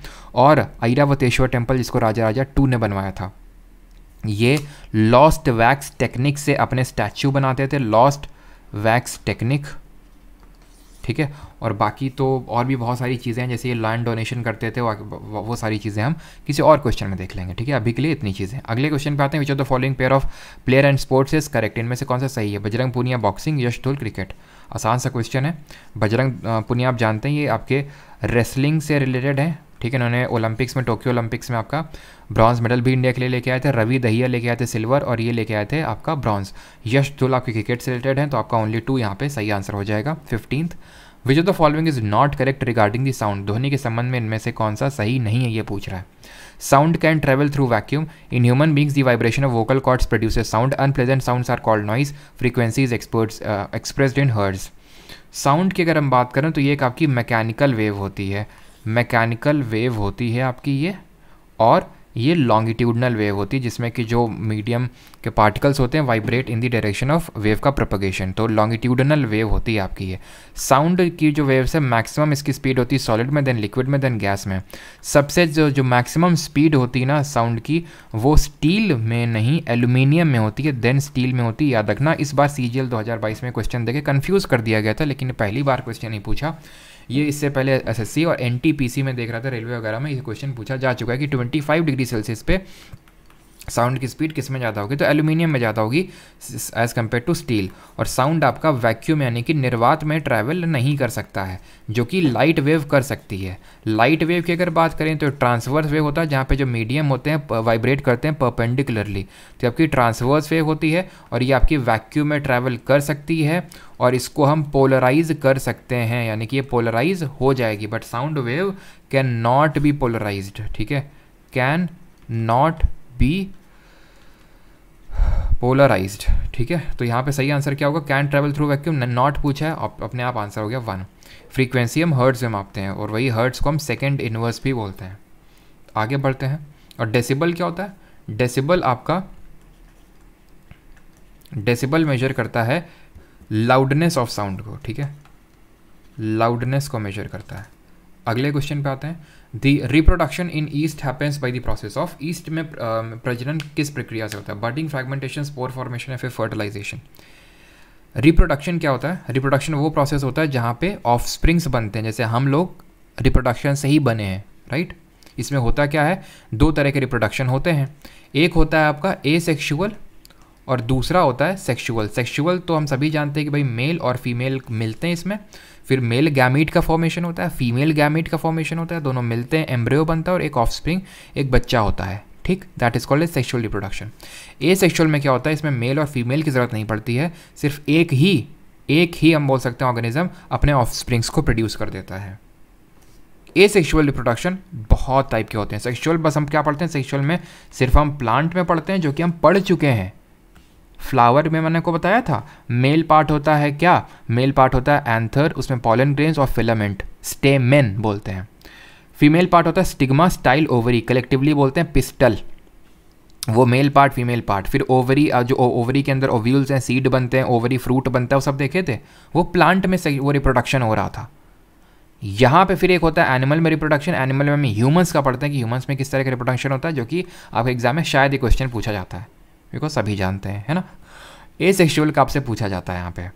और ऐरावतेश्वर टेम्पल जिसको राजा राजा टू ने बनवाया था ये लॉस्ट वैक्स टेक्निक से अपने स्टैचू बनाते थे लॉस्ट वैक्स टेक्निक ठीक है और बाकी तो और भी बहुत सारी चीज़ें हैं जैसे ये लैंड डोनेशन करते थे वो सारी चीज़ें हम किसी और क्वेश्चन में देख लेंगे ठीक है अभी के लिए इतनी चीज़ें अगले क्वेश्चन पे आते हैं which are the following pair of player and sports is correct इनमें से कौन सा सही है बजरंग पुनिया बॉक्सिंग यश धुल क्रिकेट आसान सा क्वेश्चन है बजरंग पुनिया आप जानते हैं ये आपके रेसलिंग से रिलेटेड है ठीक है इन्होंने ओलंपिक्स में टोक्यो ओलंपिक्स में आपका ब्रॉन्ज मेडल भी इंडिया के लिए लेके आए थे रवि दहिया लेके आए थे सिल्वर और ये लेके आए थे आपका ब्रॉन्ज यश धुल आपके क्रिकेट से रिलेटेड है तो आपका ओनली टू यहाँ पे सही आंसर हो जाएगा fifteenth which of the following is not correct regarding the sound ध्वनि के संबंध में इनमें से कौन सा सही नहीं है ये पूछ रहा है sound can travel through vacuum in human beings the vibration of vocal cords produce sound unpleasant sound are called noise is experts expressed in hertz sound की अगर हम बात करें तो ये एक आपकी मैकेनिकल वेव होती है मैकेनिकल वेव होती है आपकी ये और ये लॉन्गिट्यूडनल वेव होती है जिसमें कि जो मीडियम के पार्टिकल्स होते हैं vibrate in the direction of wave का प्रोपगेशन तो लॉन्गिट्यूडनल वेव होती है आपकी ये साउंड की जो वेव्स है मैक्सिमम इसकी स्पीड होती है सॉलिड में देन लिक्विड में देन गैस में सबसे जो जो मैक्सिमम स्पीड होती है ना साउंड की वो स्टील में नहीं एल्यूमिनियम में होती है देन स्टील में होती है याद रखना इस बार सी जी एल दो हज़ार बाईस में क्वेश्चन देखे कन्फ्यूज़ कर दिया गया था लेकिन पहली बार क्वेश्चन ही पूछा ये इससे पहले एसएससी और एनटीपीसी में देख रहा था रेलवे वगैरह में ये क्वेश्चन पूछा जा चुका है कि 25 डिग्री सेल्सियस पे साउंड की स्पीड किस में ज़्यादा होगी तो एल्यूमिनियम में ज़्यादा होगी एज़ कम्पेयर टू स्टील और साउंड आपका वैक्यूम यानी कि निर्वात में ट्रैवल नहीं कर सकता है जो कि लाइट वेव कर सकती है लाइट वेव की अगर बात करें तो ट्रांसवर्स वेव होता है जहाँ पे जो मीडियम होते हैं वाइब्रेट करते हैं परपेंडिकुलरली तो आपकी ट्रांसवर्स वेव होती है और ये आपकी वैक्यूम में ट्रैवल कर सकती है और इसको हम पोलराइज कर सकते हैं यानी कि ये पोलराइज हो जाएगी but sound wave can not be polarise ठीक है कैन नॉट बी पोलराइज ठीक है तो यहाँ पे सही आंसर क्या होगा can travel through vacuum not पूछा है अपने आप आंसर हो गया वन फ्रीक्वेंसी हम हर्ट्स में मापते हैं और वही हर्ट्स को हम सेकेंड इनवर्स भी बोलते हैं आगे बढ़ते हैं और डेसिबल क्या होता है डेसिबल आपका डेसिबल मेजर करता है लाउडनेस ऑफ साउंड को ठीक है लाउडनेस को मेजर करता है अगले क्वेश्चन पे आते हैं the reproduction in yeast happens by the process of yeast में um, प्रजनन किस प्रक्रिया से होता है बर्डिंग फ्रेगमेंटेशन स्पोर फॉर्मेशन या फिर फर्टिलाइजेशन रिप्रोडक्शन क्या होता है रिप्रोडक्शन वो प्रोसेस होता है जहाँ पे ऑफ स्प्रिंग्स बनते हैं जैसे हम लोग रिप्रोडक्शन से ही बने हैं राइट इसमें होता क्या है दो तरह के रिप्रोडक्शन होते हैं एक होता है आपका ए सेक्शुअल और दूसरा होता है सेक्शुअल सेक्शुअल तो हम सभी जानते हैं कि भाई मेल और फीमेल मिलते हैं इसमें फिर मेल गैमेट का फॉर्मेशन होता है फीमेल गैमेट का फॉर्मेशन होता है दोनों मिलते हैं एम्ब्रियो बनता है और एक ऑफस्प्रिंग एक बच्चा होता है ठीक that is called sexual reproduction asexual में क्या होता है इसमें मेल और फीमेल की ज़रूरत नहीं पड़ती है सिर्फ एक ही एक ही हम बोल सकते हैं ऑर्गेनिज्म अपने स्प्रिंग्स को प्रोड्यूस कर देता है ए सेक्शुअल रिप्रोडक्शन बहुत टाइप के होते हैं सेक्शुअल बस हम क्या पढ़ते हैं सेक्शुअल में सिर्फ हम प्लांट में पढ़ते हैं जो कि हम पढ़ चुके हैं फ्लावर में मैंने को बताया था मेल पार्ट होता है क्या मेल पार्ट होता है एंथर उसमें पॉलन ग्रेन्स और फिलामेंट स्टेमेन बोलते हैं फीमेल पार्ट होता है स्टिग्मा स्टाइल ओवरी कलेक्टिवली बोलते हैं पिस्टल वो मेल पार्ट फीमेल पार्ट फिर ओवरी जो ओवरी के अंदर ओव्यूल्स हैं सीड बनते हैं ओवरी फ्रूट बनता है वो सब देखे थे वो प्लांट में वो रिप्रोडक्शन हो रहा था यहाँ पे फिर एक होता है एनिमल में रिप्रोडक्शन एनिमल में हम ह्यूमंस का पढ़ते हैं कि ह्यूमंस में किस तरह का रिप्रोडक्शन होता है जो कि आपके एग्जाम में शायद ये क्वेश्चन पूछा जाता है बिकॉज सभी जानते हैं है ना ए सेक्शुअल का आपसे पूछा जाता है यहाँ पे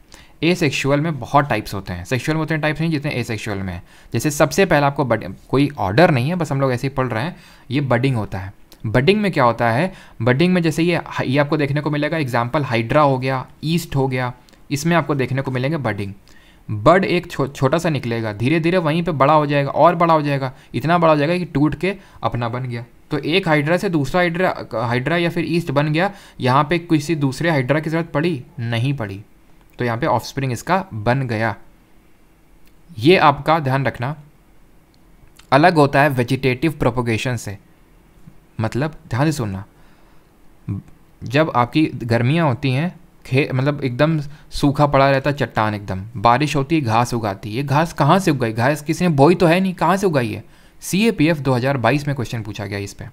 ए सेक्शुअल में बहुत टाइप्स होते हैं सेक्शुअल में उतने टाइप्स नहीं जितने ए सेक्शुअल में जैसे सबसे पहला आपको बड कोई ऑर्डर नहीं है बस हम लोग ऐसे ही पढ़ रहे हैं ये बडिंग होता है बडिंग में क्या होता है बडिंग में जैसे ये ये आपको देखने को मिलेगा एग्जाम्पल हाइड्रा हो गया ईस्ट हो गया इसमें आपको देखने को मिलेंगे बडिंग बड एक छो, छोटा सा निकलेगा धीरे धीरे वहीं पे बड़ा हो जाएगा और बड़ा हो जाएगा इतना बड़ा हो जाएगा कि टूट के अपना बन गया तो एक हाइड्रा से दूसरा हाइड्रा हाइड्रा या फिर ईस्ट बन गया यहाँ पे किसी दूसरे हाइड्रा की ज़रूरत पड़ी नहीं पड़ी तो यहाँ पे ऑफस्प्रिंग इसका बन गया ये आपका ध्यान रखना अलग होता है वेजिटेटिव प्रोपोगेशन से मतलब ध्यान से सुनना जब आपकी गर्मियाँ होती हैं खे मतलब एकदम सूखा पड़ा रहता चट्टान एकदम बारिश होती है घास उगाती है घास कहाँ से उगाई घास किसी ने बोई तो है नहीं कहाँ से उगाई है सी ए पी एफ दो हज़ार बाईस में क्वेश्चन पूछा गया इस पर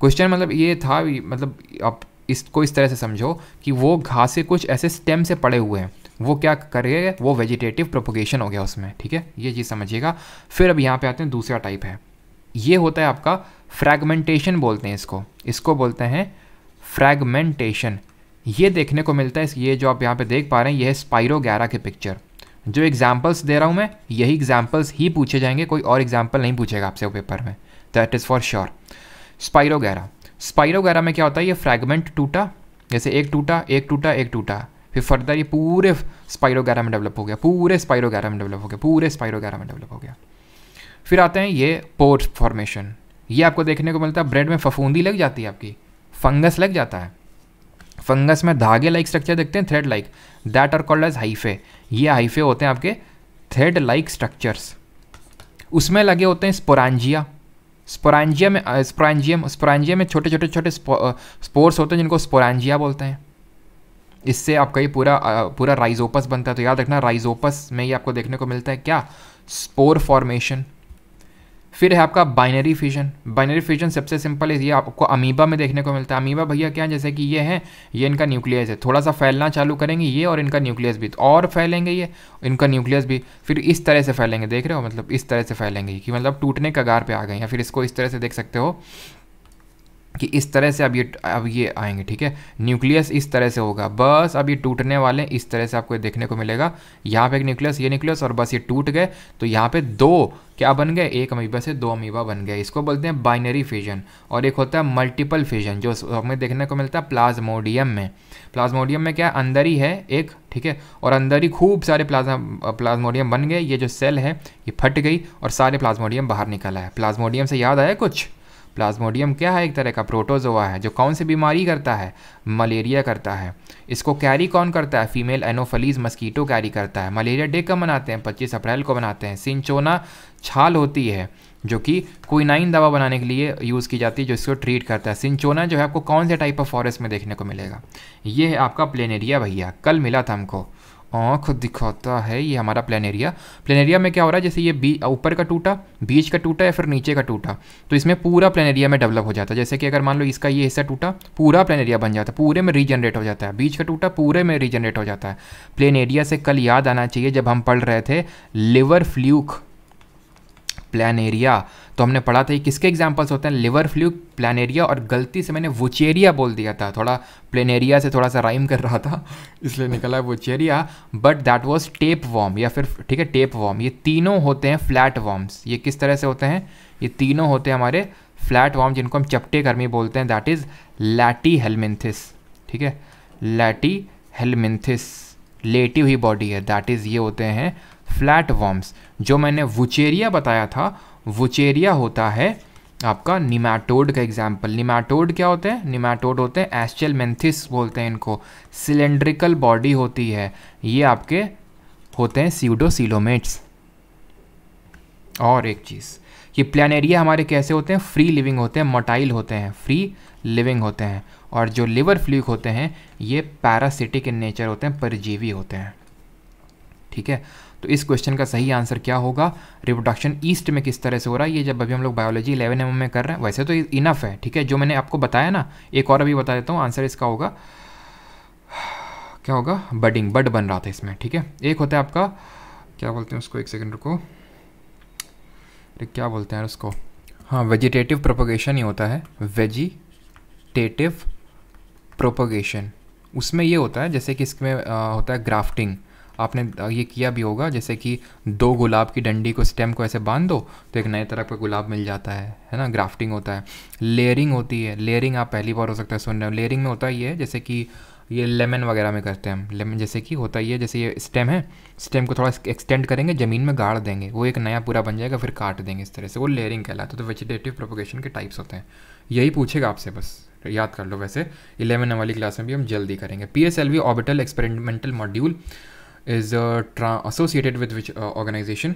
क्वेश्चन मतलब ये था मतलब आप इसको इस तरह से समझो कि वो घास कुछ ऐसे स्टेम से पड़े हुए हैं वो क्या करेगा वो वेजिटेटिव प्रोपोगेशन हो गया उसमें ठीक है ये चीज़ समझिएगा फिर अब यहाँ पे आते हैं दूसरा टाइप है ये होता है आपका फ्रैगमेंटेशन बोलते हैं इसको इसको बोलते हैं फ्रैगमेंटेशन ये देखने को मिलता है ये जो आप यहाँ पे देख पा रहे हैं ये है स्पायरोगैरा के पिक्चर जो एग्जाम्पल्स दे रहा हूँ मैं यही एग्जाम्पल्स ही पूछे जाएंगे कोई और एग्जाम्पल नहीं पूछेगा आपसे पेपर में that is for sure spiro spirogyra में क्या होता है ये फ्रैगमेंट टूटा जैसे एक टूटा एक टूटा एक टूटा फिर फर्दर ये पूरे स्पायरोगैरा में डेवलप हो गया पूरे स्पायरोगैरा में डेवलप हो गया पूरे स्पायरोगैरा में डेवलप हो गया फिर आते हैं ये पोर्ट फॉर्मेशन ये आपको देखने को मिलता है ब्रेड में फफूंदी लग जाती है आपकी फंगस लग जाता है फंगस में धागे लाइक स्ट्रक्चर देखते हैं thread like that are called as hyphae ये हाइफे होते हैं आपके थ्रेड लाइक स्ट्रक्चर्स उसमें लगे होते हैं स्पोरांजिया स्पोरांजिया में स्पोरांजियम स्पोरांजिया में छोटे छोटे छोटे स्पोर्स होते हैं जिनको स्पोरांजिया बोलते हैं इससे आपका ये पूरा पूरा राइजोपस बनता है तो याद रखना राइजोपस में ये आपको देखने को मिलता है क्या स्पोर फॉर्मेशन फिर है आपका बाइनरी फ्यूजन बाइनरी फ्यूजन सबसे सिंपल है ये आपको अमीबा में देखने को मिलता है अमीबा भैया क्या है जैसे कि ये है ये इनका न्यूक्लियस है थोड़ा सा फैलना चालू करेंगे ये और इनका न्यूक्लियस भी तो और फैलेंगे ये इनका न्यूक्लियस भी फिर इस तरह से फैलेंगे देख रहे हो मतलब इस तरह से फैलेंगे कि मतलब टूटने कगार पर आ गए या फिर इसको इस तरह से देख सकते हो कि इस तरह से अब ये अब ये आएंगे ठीक है न्यूक्लियस इस तरह से होगा बस अब ये टूटने वाले इस तरह से आपको देखने को मिलेगा यहाँ पे एक न्यूक्लियस ये न्यूक्लियस और बस ये टूट गए तो यहाँ पे दो क्या बन गए एक अमीबा से दो अमीबा बन गए इसको बोलते हैं बाइनरी फ्यूजन और एक होता है मल्टीपल फ्यूजन जो हमें देखने को मिलता है प्लाज्मोडियम में प्लाज्मोडियम में क्या अंदर ही है एक ठीक है और अंदर ही खूब सारे प्लाज्मा प्लाज्मोडियम बन गए ये जो सेल है ये फट गई और सारे प्लाज्मोडियम बाहर निकला है प्लाज्मोडियम से याद आया कुछ प्लाज्मोडियम क्या है एक तरह का प्रोटोजोआ है जो कौन सी बीमारी करता है मलेरिया करता है इसको कैरी कौन करता है फीमेल एनोफलीज मस्कीटो कैरी करता है मलेरिया डे कब मनाते हैं 25 अप्रैल को मनाते हैं सिंचोना छाल होती है जो कि नाइन दवा बनाने के लिए यूज़ की जाती है जो इसको ट्रीट करता है सिंचोना जो है आपको कौन से टाइप ऑफ फॉरेस्ट में देखने को मिलेगा ये है आपका प्लेनेरिया भैया कल मिला था हमको आँख दिखाता है ये हमारा प्लान एरिया प्लान एरिया में क्या हो रहा है जैसे ये बी ऊपर का टूटा बीच का टूटा या फिर नीचे का टूटा तो इसमें पूरा प्लान एरिया में डेवलप हो जाता है जैसे कि अगर मान लो इसका ये हिस्सा टूटा पूरा प्लान एरिया बन जाता है पूरे में रीजनरेट हो जाता है बीच का टूटा पूरे में रीजनरेट हो जाता है प्लेन एरिया से कल याद आना चाहिए जब हम पढ़ रहे थे लिवर फ्ल्यूक प्लानेरिया तो हमने पढ़ा था कि किसके एग्जाम्पल्स होते हैं लिवर फ्लू प्लानेरिया और गलती से मैंने वोचेरिया बोल दिया था थोड़ा प्लेनेरिया से थोड़ा सा राइम कर रहा था इसलिए निकला Vaucheria but that was tapeworm या फिर ठीक है टेप वॉम ये तीनों होते हैं फ्लैट वॉम्स ये किस तरह से होते हैं ये तीनों होते हैं हमारे फ्लैट वॉम जिनको हम चपटे कर्मी बोलते हैं दैट इज़ लैटी हेलमिंथिस ठीक है लैटी हेलमिंथिस लेटी हुई बॉडी है दैट इज़ ये होते हैं फ्लैट वॉर्म्स जो मैंने वुचेरिया बताया था वुचेरिया होता है आपका निमाटोड का एग्जाम्पल निमाटोड क्या होते हैं निमाटोड होते हैं एस्चल मेंथिस बोलते हैं इनको सिलेंड्रिकल बॉडी होती है ये आपके होते हैं सीडोसिलोमेट्स और एक चीज़ ये प्लानेरिया हमारे कैसे होते हैं फ्री लिविंग होते हैं मोटाइल होते हैं फ्री लिविंग होते हैं और जो लिवर फ्लूक होते हैं ये पैरासिटिक इन नेचर होते हैं परजीवी होते हैं ठीक है तो इस क्वेश्चन का सही आंसर क्या होगा रिप्रोडक्शन ईस्ट में किस तरह से हो रहा है ये जब अभी हम लोग बायोलॉजी इलेवन एम में कर रहे हैं वैसे तो इनफ है ठीक है जो मैंने आपको बताया ना एक और अभी बता देता हूँ आंसर इसका होगा क्या होगा बडिंग बड बन रहा था इसमें ठीक है एक होता है आपका क्या बोलते हैं उसको एक सेकेंड रुको अरे क्या बोलते हैं उसको हाँ वेजिटेटिव प्रोपोगेशन ही होता है वेजिटेटिव प्रोपोगेशन उसमें ये होता है जैसे कि इसमें होता है ग्राफ्टिंग आपने ये किया भी होगा जैसे कि दो गुलाब की डंडी को स्टेम को ऐसे बांध दो तो एक नए तरह का गुलाब मिल जाता है है ना ग्राफ्टिंग होता है लेयरिंग होती है लेयरिंग आप पहली बार हो सकता है सुन रहे हो लेयरिंग में होता ही है जैसे कि ये लेमन वगैरह में करते हैं हम लेमन जैसे कि होता ही है जैसे ये स्टेम है स्टेम को थोड़ा एक्सटेंड करेंगे ज़मीन में गाड़ देंगे वो एक नया पूरा बन जाएगा फिर काट देंगे इस तरह से वो लेयरिंग कहलाता है तो वेजिटेटिव प्रोपोगेशन के टाइप्स होते हैं यही पूछेगा आपसे बस याद कर लो वैसे इलेवन वाली क्लास में भी हम जल्दी करेंगे P S L V orbital experimental module is associated with which organisation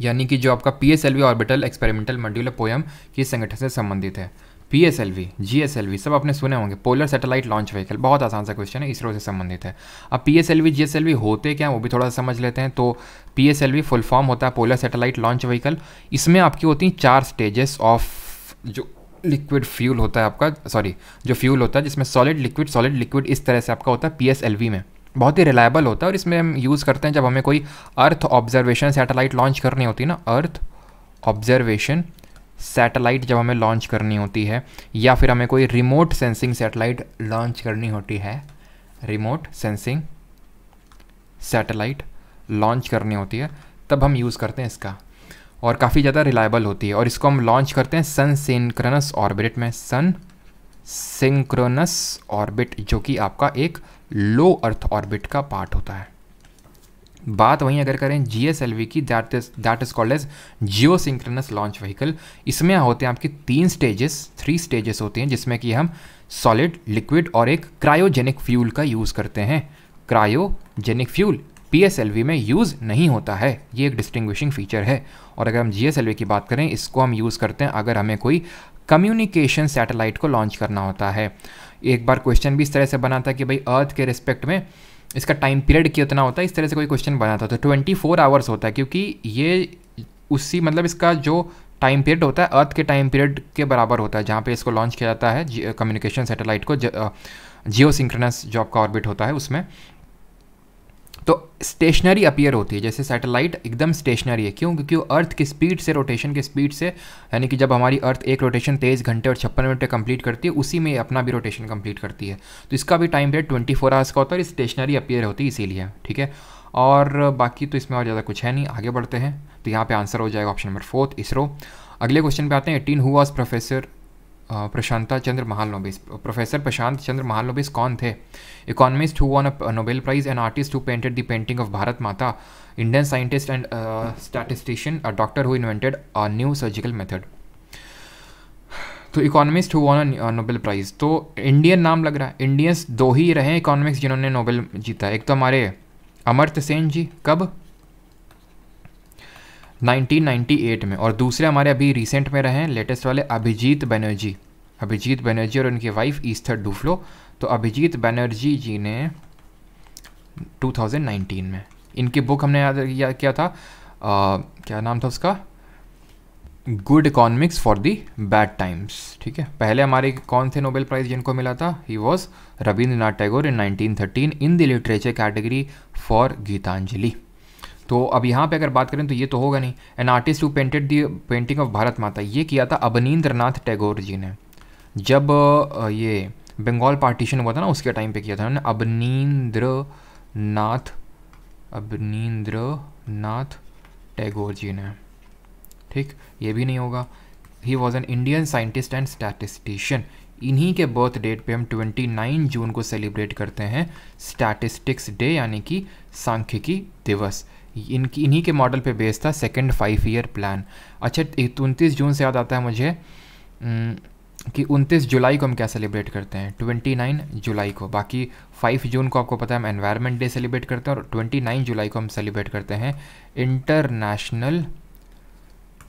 यानी कि जो आपका P S L V orbital experimental module POEM के संगठन से संबंधित है P S L V G S L V सब आपने सुने होंगे पोलर सेटेलाइट लॉन्च व्हीकल बहुत आसान सा क्वेश्चन है इसरो से संबंधित है अब P S L V G S L V होते क्या वो भी थोड़ा सा समझ लेते हैं तो P S L V full form होता है पोलर सेटेलाइट लॉन्च व्हीकल इसमें आपकी होती हैं चार स्टेजेस ऑफ जो लिक्विड फ्यूल होता है आपका सॉरी जो फ्यूल होता है जिसमें सॉलिड लिक्विड सॉलिड लिक्विड इस तरह से आपका होता है पी एस एल वी में बहुत ही रिलायबल होता है और इसमें हम यूज़ करते हैं जब हमें कोई अर्थ ऑब्जर्वेशन सैटेलाइट लॉन्च करनी होती है ना अर्थ ऑब्जर्वेशन सैटेलाइट जब हमें लॉन्च करनी होती है या फिर हमें कोई रिमोट सेंसिंग सैटेलाइट लॉन्च करनी होती है रिमोट सेंसिंग सैटेलाइट लॉन्च करनी होती है तब हम यूज़ करते हैं इसका और काफ़ी ज़्यादा रिलायबल होती है और इसको हम लॉन्च करते हैं सन सिंक्रोनस ऑर्बिट में सन सिंक्रोनस ऑर्बिट जो कि आपका एक लो अर्थ ऑर्बिट का पार्ट होता है बात वहीं अगर करें जी एस एल वी की that is called as geosynchronous launch vehicle इसमें होते हैं आपके तीन स्टेजेस थ्री स्टेजेस होते हैं जिसमें कि हम सॉलिड लिक्विड और एक क्रायोजेनिक फ्यूल का यूज़ करते हैं cryogenic fuel P S L V में यूज़ नहीं होता है ये एक डिस्टिंग्विशिंग फीचर है और अगर हम जी एस एल वी की बात करें इसको हम यूज़ करते हैं अगर हमें कोई कम्युनिकेशन सैटेलाइट को लॉन्च करना होता है एक बार क्वेश्चन भी इस तरह से बना था कि भाई अर्थ के रिस्पेक्ट में इसका टाइम पीरियड कितना होता है इस तरह से कोई क्वेश्चन बना था तो ट्वेंटी फोर आवर्स होता है क्योंकि ये उसी मतलब इसका जो टाइम पीरियड होता है अर्थ के टाइम पीरियड के बराबर होता है जहाँ पे इसको लॉन्च किया जाता है कम्युनिकेशन सैटेलाइट को जियो सिंक्रनस जॉब का ऑर्बिट होता है उसमें तो स्टेशनरी अपीयर होती है जैसे सैटेलाइट एकदम स्टेशनरी है क्यों क्योंकि अर्थ की स्पीड से रोटेशन के स्पीड से यानी कि जब हमारी अर्थ एक रोटेशन तेईस घंटे और छप्पन मिनट कंप्लीट करती है उसी में अपना भी रोटेशन कंप्लीट करती है तो इसका भी time period twenty four hours का होता है स्टेशनरी अपीयर होती है इसीलिए ठीक है और बाकी तो इसमें और ज़्यादा कुछ है नहीं आगे बढ़ते हैं तो यहाँ पे आंसर हो जाएगा ऑप्शन नंबर फोर्थ इसरो अगले क्वेश्चन पे आते हैं eighteen who was professor Prashanta Chandra Mahalanobis professor Prashant Chandra Mahalanobis कौन थे economist who won a Nobel prize and artist who painted the painting of Bharat Mata Indian scientist and statistician doctor who invented a new surgical method तो economist who won Nobel prize तो Indian नाम लग रहा है Indians दो ही रहे economics जिन्होंने Nobel जीता एक तो हमारे अमर्त सेन जी कब 1998 में और दूसरे हमारे अभी रिसेंट में रहे हैं लेटेस्ट वाले अभिजीत बनर्जी अभिजीत बनर्जी और उनकी वाइफ ईस्थर डुफ्लो तो अभिजीत बनर्जी जी ने 2019 में इनकी बुक हमने याद किया क्या था आ, क्या नाम था उसका good economics for the bad times ठीक है पहले हमारे कौन थे नोबेल प्राइज़ जिनको मिला था he was Rabindranath Tagore in 1913 in the literature category for Gitanjali तो अब यहाँ पे अगर बात करें तो ये तो होगा नहीं an artist who painted the painting of Bharat Mata ये किया था नाथ टैगोर जी ने जब ये बंगाल पार्टीशन हुआ था ना उसके टाइम पे किया था उन्होंने अवनीन्द्र नाथ अवनीन्द्र नाथ टैगोर जी ने ठीक ये भी नहीं होगा he was an Indian scientist and statistician इन्हीं के बर्थ डेट पे हम 29 जून को सेलिब्रेट करते हैं स्टैटिस्टिक्स डे यानी कि सांख्यिकी दिवस इनकी इन्हीं के मॉडल पे बेस्ड था सेकंड फाइव ईयर प्लान अच्छा तो उनतीस जून से याद आता है मुझे कि उनतीस जुलाई को हम क्या सेलिब्रेट करते हैं ट्वेंटी नाइन जुलाई को बाकी फाइव जून को आपको पता है हम एनवायरमेंट डे सेलिब्रेट करते हैं और ट्वेंटी नाइन जुलाई को हम सेलिब्रेट करते हैं international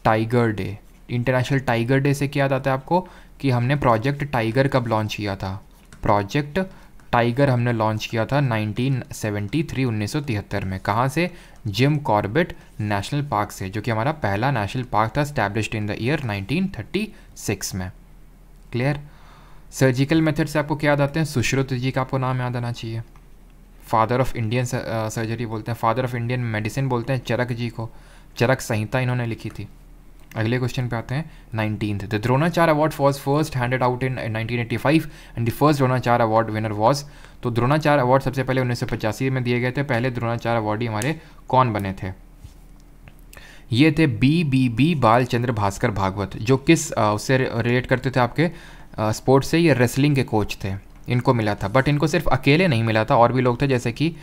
tiger day international tiger day से क्या याद आता है आपको कि हमने प्रोजेक्ट टाइगर कब लॉन्च किया था प्रोजेक्ट टाइगर हमने लॉन्च किया था 1973 1973 में कहाँ से जिम कॉर्बेट नेशनल पार्क से जो कि हमारा पहला नेशनल पार्क था स्टैब्लिश इन द ईयर 1936 में क्लियर सर्जिकल मेथड से आपको क्या याद आते हैं सुश्रुत जी का आपको नाम याद आना चाहिए फादर ऑफ इंडियन सर्जरी बोलते हैं फादर ऑफ इंडियन मेडिसिन बोलते हैं चरक जी को चरक संहिता इन्होंने लिखी थी अगले क्वेश्चन पे आते हैं nineteen the Dronacharya award was first handed out in 1985 and the first Dronacharya award winner was तो द्रोणाचार अवार्ड सबसे पहले उन्नीस सौ पचासी में दिए गए थे पहले द्रोणाचार अवार्ड ही हमारे कौन बने थे ये थे बी बी बी बाल चंद्र भास्कर भागवत जो किस उससे रिलेट करते थे आपके स्पोर्ट्स से ये रेसलिंग के कोच थे इनको मिला था बट इनको सिर्फ अकेले नहीं मिला था और भी लोग थे जैसे कि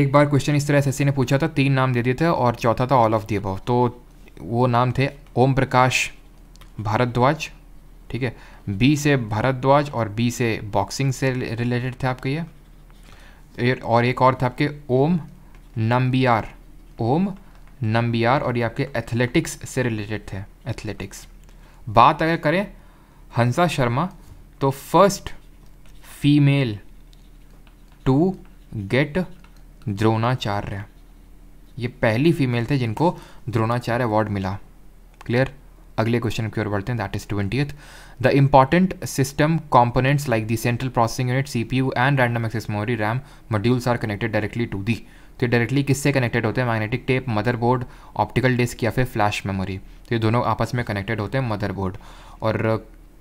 एक बार क्वेश्चन इस तरह एस ने पूछा था तीन नाम दे दिए थे और चौथा था ऑल ऑफ दी अबव तो वो नाम थे ओम प्रकाश भारद्वाज ठीक है बी से भारद्वाज और बी से बॉक्सिंग से रिलेटेड थे आपके तो ये और एक और था आपके ओम नम्बियार ओम नम्बियार और ये आपके एथलेटिक्स से रिलेटेड थे एथलेटिक्स बात अगर करें हंसा शर्मा तो first female to get Dronacharya ये पहली फीमेल थे जिनको द्रोणाचार्य अवार्ड मिला क्लियर अगले क्वेश्चन की ओर बढ़ते हैं that is twenty the important system components like the central processing unit C P U and random access memory RAM modules are connected directly to the तो ये डायरेक्टली किससे कनेक्टेड होते हैं magnetic tape motherboard optical disc या फिर flash memory तो ये दोनों आपस में कनेक्टेड होते हैं मदरबोर्ड और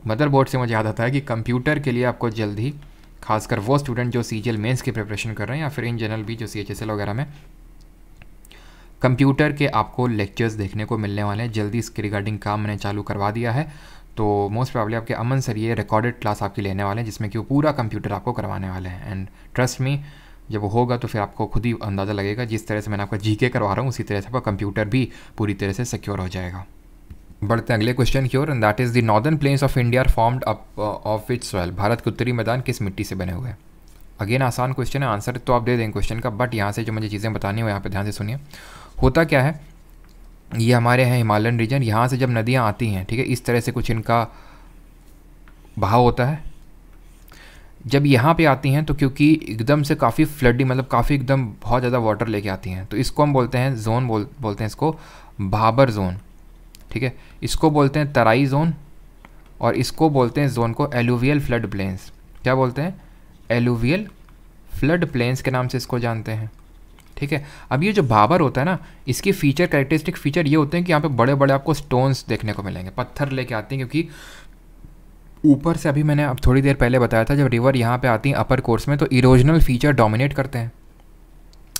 मदरबोर्ड uh, से मुझे याद आता है कि कंप्यूटर के लिए आपको जल्द ही खासकर वो स्टूडेंट जो सी जी एल मेन्स की प्रिपरेशन कर रहे हैं या फिर इन जनरल भी जो सी एच एस एल वगैरह में कंप्यूटर के आपको लेक्चर्स देखने को मिलने वाले हैं जल्दी इसके रिगार्डिंग काम मैंने चालू करवा दिया है तो मोस्ट प्रॉब्ली आपके अमन सर ये रिकॉर्डेड क्लास आपकी लेने वाले हैं जिसमें कि वो पूरा कंप्यूटर आपको करवाने वाले हैं एंड ट्रस्ट मी जब वो होगा तो फिर आपको खुद ही अंदाज़ा लगेगा जिस तरह से मैंने आपका जीके करवा रहा हूँ उसी तरह से आपका कंप्यूटर भी पूरी तरह से सिक्योर हो जाएगा बढ़ते हैं अगले क्वेश्चन की ओर and that is the northern plains of India are formed up of its soil Bharat के उत्तरी मैदान किस मिट्टी से बने हुए हैं अगेन आसान क्वेश्चन है आंसर तो आप दे दें क्वेश्चन का बट यहाँ से जो मुझे चीज़ें बतानी हो यहाँ पर ध्यान से सुनिए होता क्या है ये हमारे हैं हिमालयन रीजन यहाँ से जब नदियाँ आती हैं ठीक है इस तरह से कुछ इनका बहाव होता है जब यहाँ पे आती हैं तो क्योंकि एकदम से काफ़ी फ्लडिंग मतलब काफ़ी एकदम बहुत ज़्यादा वाटर लेके आती हैं तो इसको हम बोलते हैं जोन बोल बोलते हैं इसको भाबर जोन ठीक है इसको बोलते हैं तराई जोन और इसको बोलते हैं जोन को एलुवियल फ्लड प्लेन्स क्या बोलते हैं एलोवियल फ्लड प्लेन्स के नाम से इसको जानते हैं ठीक है अब ये जो बाबर होता है ना इसके फीचर कैरेक्टरिस्टिक फीचर ये होते हैं कि यहाँ पे बड़े बड़े आपको स्टोन्स देखने को मिलेंगे पत्थर लेके आते हैं क्योंकि ऊपर से अभी मैंने अब थोड़ी देर पहले बताया था जब रिवर यहाँ पे आती हैं अपर कोर्स में तो इरोजनल फीचर डोमिनेट करते हैं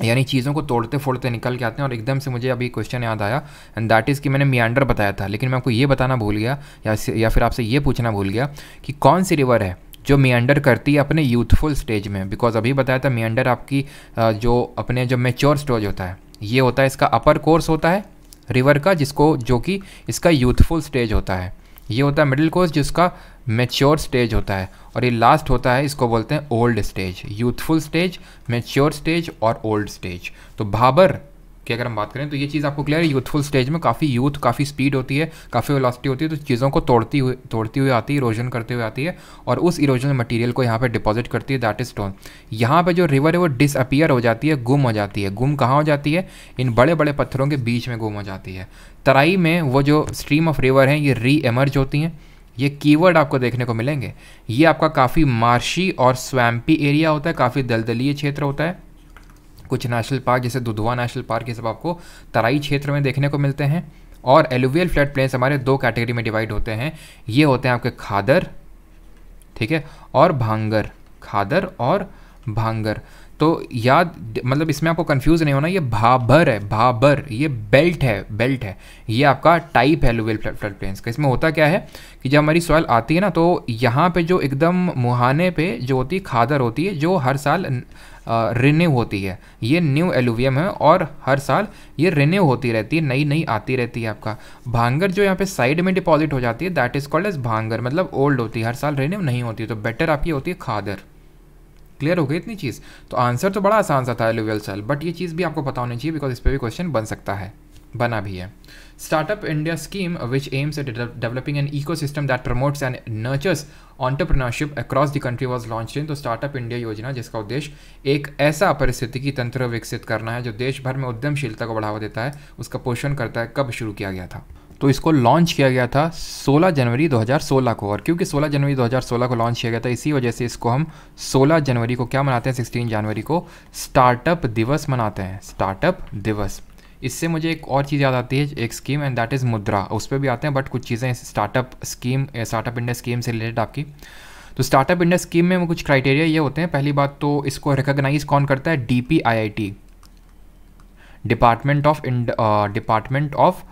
यानी चीज़ों को तोड़ते फोड़ते निकल के आते हैं और एकदम से मुझे अभी क्वेश्चन याद आया एंड दैट इज़ कि मैंने मियांडर बताया था लेकिन मैं आपको ये बताना भूल गया या या फिर आपसे ये पूछना भूल गया कि कौन सी रिवर है जो मियंडर करती है अपने यूथफुल स्टेज में बिकॉज अभी बताया था मियंडर आपकी जो अपने जो मेच्योर स्टेज होता है ये होता है इसका अपर कोर्स होता है रिवर का जिसको जो कि इसका यूथफुल स्टेज होता है ये होता है मिडिल कोर्स जिसका मेच्योर स्टेज होता है और ये लास्ट होता है इसको बोलते हैं old stage youthful stage mature stage और ओल्ड स्टेज तो भाबर की अगर हम बात करें तो ये चीज़ आपको क्लियर है यूथफुल स्टेज में काफ़ी यूथ काफ़ी स्पीड होती है काफ़ी वेलोसिटी होती है तो चीज़ों को तोड़ती हुई तोड़ती हुई आती है इरोजन करते हुए आती है और उस इरोजन मटेरियल को यहाँ पर डिपॉजिट करती है दैट इज स्टोन यहाँ पर जो रिवर है वो डिसअपियर हो जाती है गुम हो जाती है गुम कहाँ हो जाती है इन बड़े बड़े पत्थरों के बीच में गुम हो जाती है तराई में वो जो स्ट्रीम ऑफ रिवर हैं ये री एमर्ज होती हैं ये कीवर्ड आपको देखने को मिलेंगे ये आपका काफ़ी मार्शी और स्वैम्पी एरिया होता है काफ़ी दलदलीय क्षेत्र होता है कुछ नेशनल पार्क जैसे दुधवा नेशनल पार्क ये सब आपको तराई क्षेत्र में देखने को मिलते हैं और एलुवियल फ्लड प्लेन्स हमारे दो कैटेगरी में डिवाइड होते हैं ये होते हैं आपके खादर ठीक है और भांगर खादर और भांगर तो याद मतलब इसमें आपको कंफ्यूज नहीं होना ये भाबर है भाबर ये बेल्ट है बेल्ट है ये आपका टाइप है लुवेल फ्लड प्लेन्स का इसमें होता क्या है कि जब हमारी सॉयल आती है ना तो यहाँ पे जो एकदम मुहाने पे जो होती है खादर होती है जो हर साल रिन्यू होती है ये न्यू एलुवियम है और हर साल ये रिन्यू होती रहती है नई नई आती रहती है आपका भांगर जो यहाँ पे साइड में डिपॉजिट हो जाती है दैट इज़ कॉल्ड एज भांगर मतलब ओल्ड होती है हर साल रिन्यू नहीं होती तो बेटर आपकी होती है खादर क्लियर हो गई इतनी चीज़ तो आंसर तो बड़ा आसान सा था एलोवियल सेल बट ये चीज़ भी आपको पता होनी चाहिए बिकॉज इस पर भी क्वेश्चन बन सकता है बना भी है startup India scheme which aims at developing an ecosystem that promotes and nurtures entrepreneurship across the country was launch in तो स्टार्टअप इंडिया योजना जिसका उद्देश्य एक ऐसा परिस्थितिकी तंत्र विकसित करना है जो देश भर में उद्यमशीलता को बढ़ावा देता है उसका पोषण करता है कब शुरू किया गया था तो इसको लॉन्च किया गया था 16 जनवरी 2016 को और क्योंकि 16 जनवरी 2016 को लॉन्च किया गया था इसी वजह से इसको हम 16 जनवरी को क्या मनाते हैं 16 जनवरी को स्टार्टअप दिवस मनाते हैं स्टार्टअप दिवस इससे मुझे एक और चीज़ याद आती है एक स्कीम एंड दैट इज़ मुद्रा उस पर भी आते हैं बट कुछ चीज़ें startup scheme startup India scheme से रिलेटेड आपकी तो स्टार्टअप इंडिया स्कीम में कुछ क्राइटेरिया ये होते हैं पहली बात तो इसको रिकग्नाइज कौन करता है D P I I T department of department of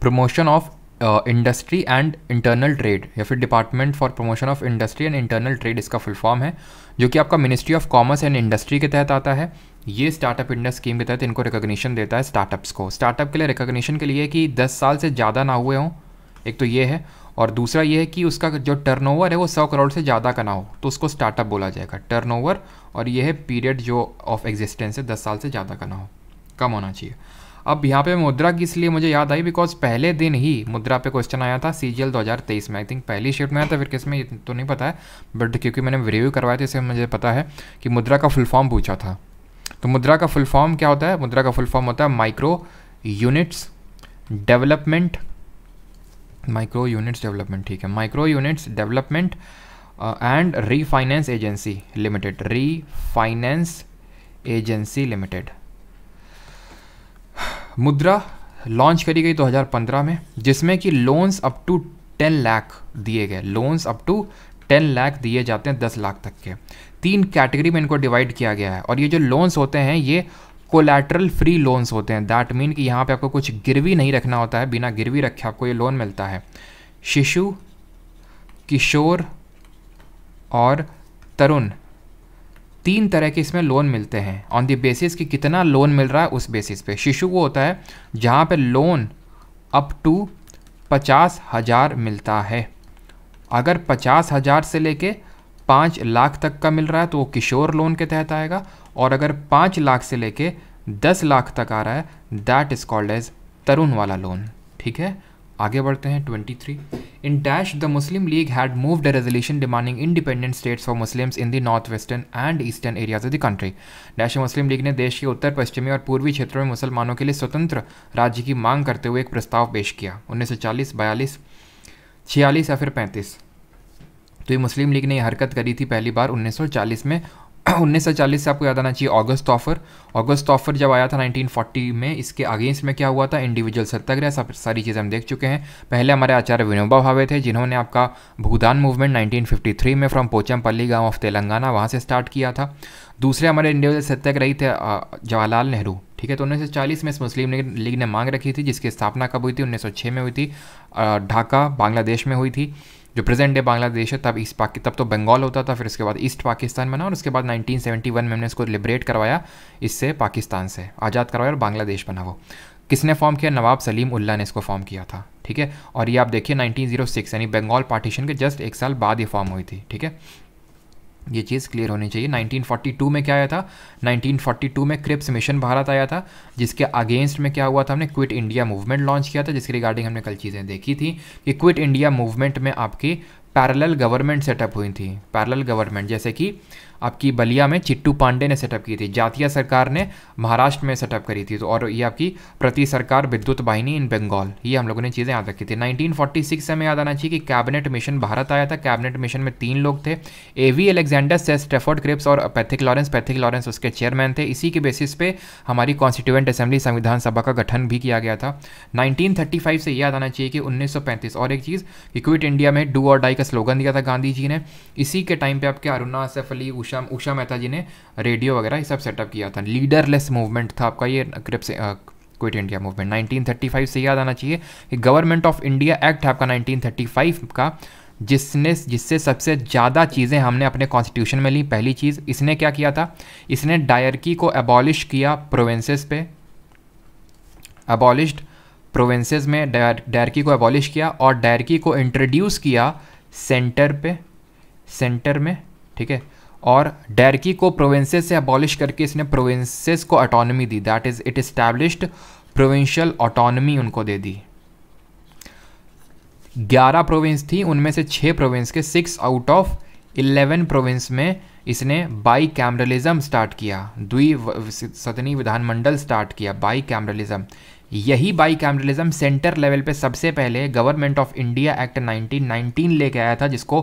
promotion of industry and internal trade या फिर department for promotion of industry and internal trade इसका फुल फॉर्म है जो कि आपका ministry of commerce and industry के तहत आता है ये स्टार्टअप इंडिया स्कीम के तहत इनको रिकोगनीशन देता है स्टार्टअप्स को स्टार्टअप के लिए रिकोगनीशन के लिए कि 10 साल से ज़्यादा ना हुए हों एक तो ये है और दूसरा ये है कि उसका जो टर्नओवर है वो सौ करोड़ से ज़्यादा का ना हो तो उसको स्टार्टअप बोला जाएगा टर्नओवर और ये है पीरियड जो ऑफ एग्जिस्टेंस है दस साल से ज़्यादा का ना हो कम होना चाहिए अब यहाँ पे मुद्रा की इसलिए मुझे याद आई बिकॉज पहले दिन ही मुद्रा पे क्वेश्चन आया था सी जी एल दो हज़ार तेईस में आई थिंक पहली शिफ्ट में आया था फिर किस में तो नहीं पता है बट क्योंकि मैंने रिव्यू करवाया था इसे मुझे पता है कि मुद्रा का फुल फॉर्म पूछा था तो मुद्रा का फुल फॉर्म क्या होता है मुद्रा का फुल फॉर्म होता है micro units development micro units development ठीक है micro units development and refinance agency limited refinance agency limited Mudra launch करी गई 2015 में जिसमें कि लोन्स अप टू 10 लाख दिए गए लोन्स अप टू 10 लाख दिए जाते हैं 10 लाख तक के तीन कैटेगरी में इनको डिवाइड किया गया है और ये जो लोन्स होते हैं ये कोलेट्रल फ्री लोन्स होते हैं दैट मीन कि यहाँ पे आपको कुछ गिरवी नहीं रखना होता है बिना गिरवी रखे आपको ये लोन मिलता है शिशु किशोर और तरुण तीन तरह के इसमें लोन मिलते हैं ऑन द बेसिस कि कितना लोन मिल रहा है उस बेसिस पे शिशु वो होता है जहाँ पे लोन अप टू पचास हज़ार मिलता है अगर पचास हज़ार से लेके पाँच लाख तक का मिल रहा है तो वो किशोर लोन के तहत आएगा और अगर पाँच लाख से लेके दस लाख तक आ रहा है that is called as Tarun वाला लोन ठीक है आगे बढ़ते हैं 23 in dash the Muslim League had moved a resolution demanding independent states for Muslims in the north western and eastern areas of the country dash Muslim League ने देश के उत्तर पश्चिमी और पूर्वी क्षेत्रों में मुसलमानों के लिए स्वतंत्र राज्य की मांग करते हुए एक प्रस्ताव पेश किया उन्नीस सौ चालीस बयालीस छियालीस या फिर पैंतीस तो ये मुस्लिम लीग ने यह हरकत करी थी पहली बार 1940 में उन्नीस सौ चालीस से आपको याद आना चाहिए अगस्त ऑफर अगस्त ऑफर जब आया था 1940 में इसके अगेंस्ट में क्या हुआ था इंडिविजुअल सत्याग्रह सब सारी चीज़ें हम देख चुके हैं पहले हमारे आचार्य विनोबा भावे थे जिन्होंने आपका भूदान मूवमेंट 1953 में फ्रॉम पोचमपल्ली गांव ऑफ तेलंगाना वहाँ से स्टार्ट किया था दूसरे हमारे इंडिविजुअल सत्याग्रही थे जवाहरलाल नेहरू ठीक है तो उन्नीस सौ चालीस में इस मुस्लिम लीग ने मांग रखी थी जिसकी स्थापना कब हुई थी उन्नीस सौ छः में हुई थी ढाका बांग्लादेश में हुई थी जो प्रेजेंट डे बांग्लादेश है तब ईस्ट पाकि तब तो बंगाल होता था फिर उसके बाद ईस्ट पाकिस्तान बना और उसके बाद 1971 में हमने इसको लिबरेट करवाया इससे पाकिस्तान से आज़ाद करवाया और बांग्लादेश बना वो किसने फॉर्म किया नवाब सलीम उल्ला ने इसको फॉर्म किया था ठीक है और ये आप देखिए 1906 यानी बंगाल पार्टीशन के जस्ट एक साल बाद ये फॉर्म हुई थी ठीक है ये चीज़ क्लियर होनी चाहिए 1942 में क्या आया था 1942 में क्रिप्स मिशन भारत आया था जिसके अगेंस्ट में क्या हुआ था हमने क्विट इंडिया मूवमेंट लॉन्च किया था जिसके रिगार्डिंग हमने कल चीज़ें देखी थी कि क्विट इंडिया मूवमेंट में आपकी पैरेलल गवर्नमेंट सेटअप हुई थी पैरेलल गवर्नमेंट जैसे कि आपकी बलिया में चिट्टू पांडे ने सेटअप की थी जातीय सरकार ने महाराष्ट्र में सेटअप करी थी तो और ये आपकी प्रति सरकार विद्युत वाहिनी इन बंगाल ये हम लोगों ने चीज़ें याद रखी थी 1946 से हमें याद आना चाहिए कि कैबिनेट मिशन भारत आया था कैबिनेट मिशन में तीन लोग थे ए वी एलेक्जेंडर से स्टेफर्ड क्रिप्स और पैथिक लॉरेंस पैथिक लॉरेंस उसके चेयरमैन थे इसी के बेसिस पे हमारी कॉन्स्टिट्यूएंट असेंबली संविधान सभा का गठन भी किया गया था फाइव से याद आना चाहिए कि पैंतीस और एक चीज़ कि क्विट इंडिया में डू और डाई का स्लोगन दिया था गांधी जी ने इसी के टाइम पर आपके अरुणा सेफली अली उषा उषा मेहता जी ने रेडियो वगैरह ये सब सेटअप किया था लीडरलेस मूवमेंट था आपका ये क्रिप से क्विट इंडिया मूवमेंट 1935 से याद आना चाहिए कि गवर्नमेंट ऑफ इंडिया एक्ट है आपका 1935 का जिसने जिससे सबसे ज़्यादा चीज़ें हमने अपने कॉन्स्टिट्यूशन में ली पहली चीज़ इसने क्या किया था इसने डायरकी को एबॉलिश किया प्रोवेंसेस पे एबॉलिश्ड प्रोवेंसेस में डायरकी को एबॉलिश किया और डायरकी को इंट्रोड्यूस किया सेंटर पे सेंटर में ठीक है और डेरकी को प्रोविंसेस से अबॉलिश करके इसने प्रोविंसेस को ऑटोनमी दी that is it established provincial autonomy उनको दे दी ग्यारह प्रोविंस थी उनमें से छः प्रोविंस के six out of eleven province में इसने बाई कैमरलिज्म स्टार्ट किया द्वि सदनी विधानमंडल स्टार्ट किया बाई कैमरलिज्म यही बाई कैमरलिज्म सेंटर लेवल पे सबसे पहले गवर्नमेंट ऑफ इंडिया एक्ट 1919 लेके आया था जिसको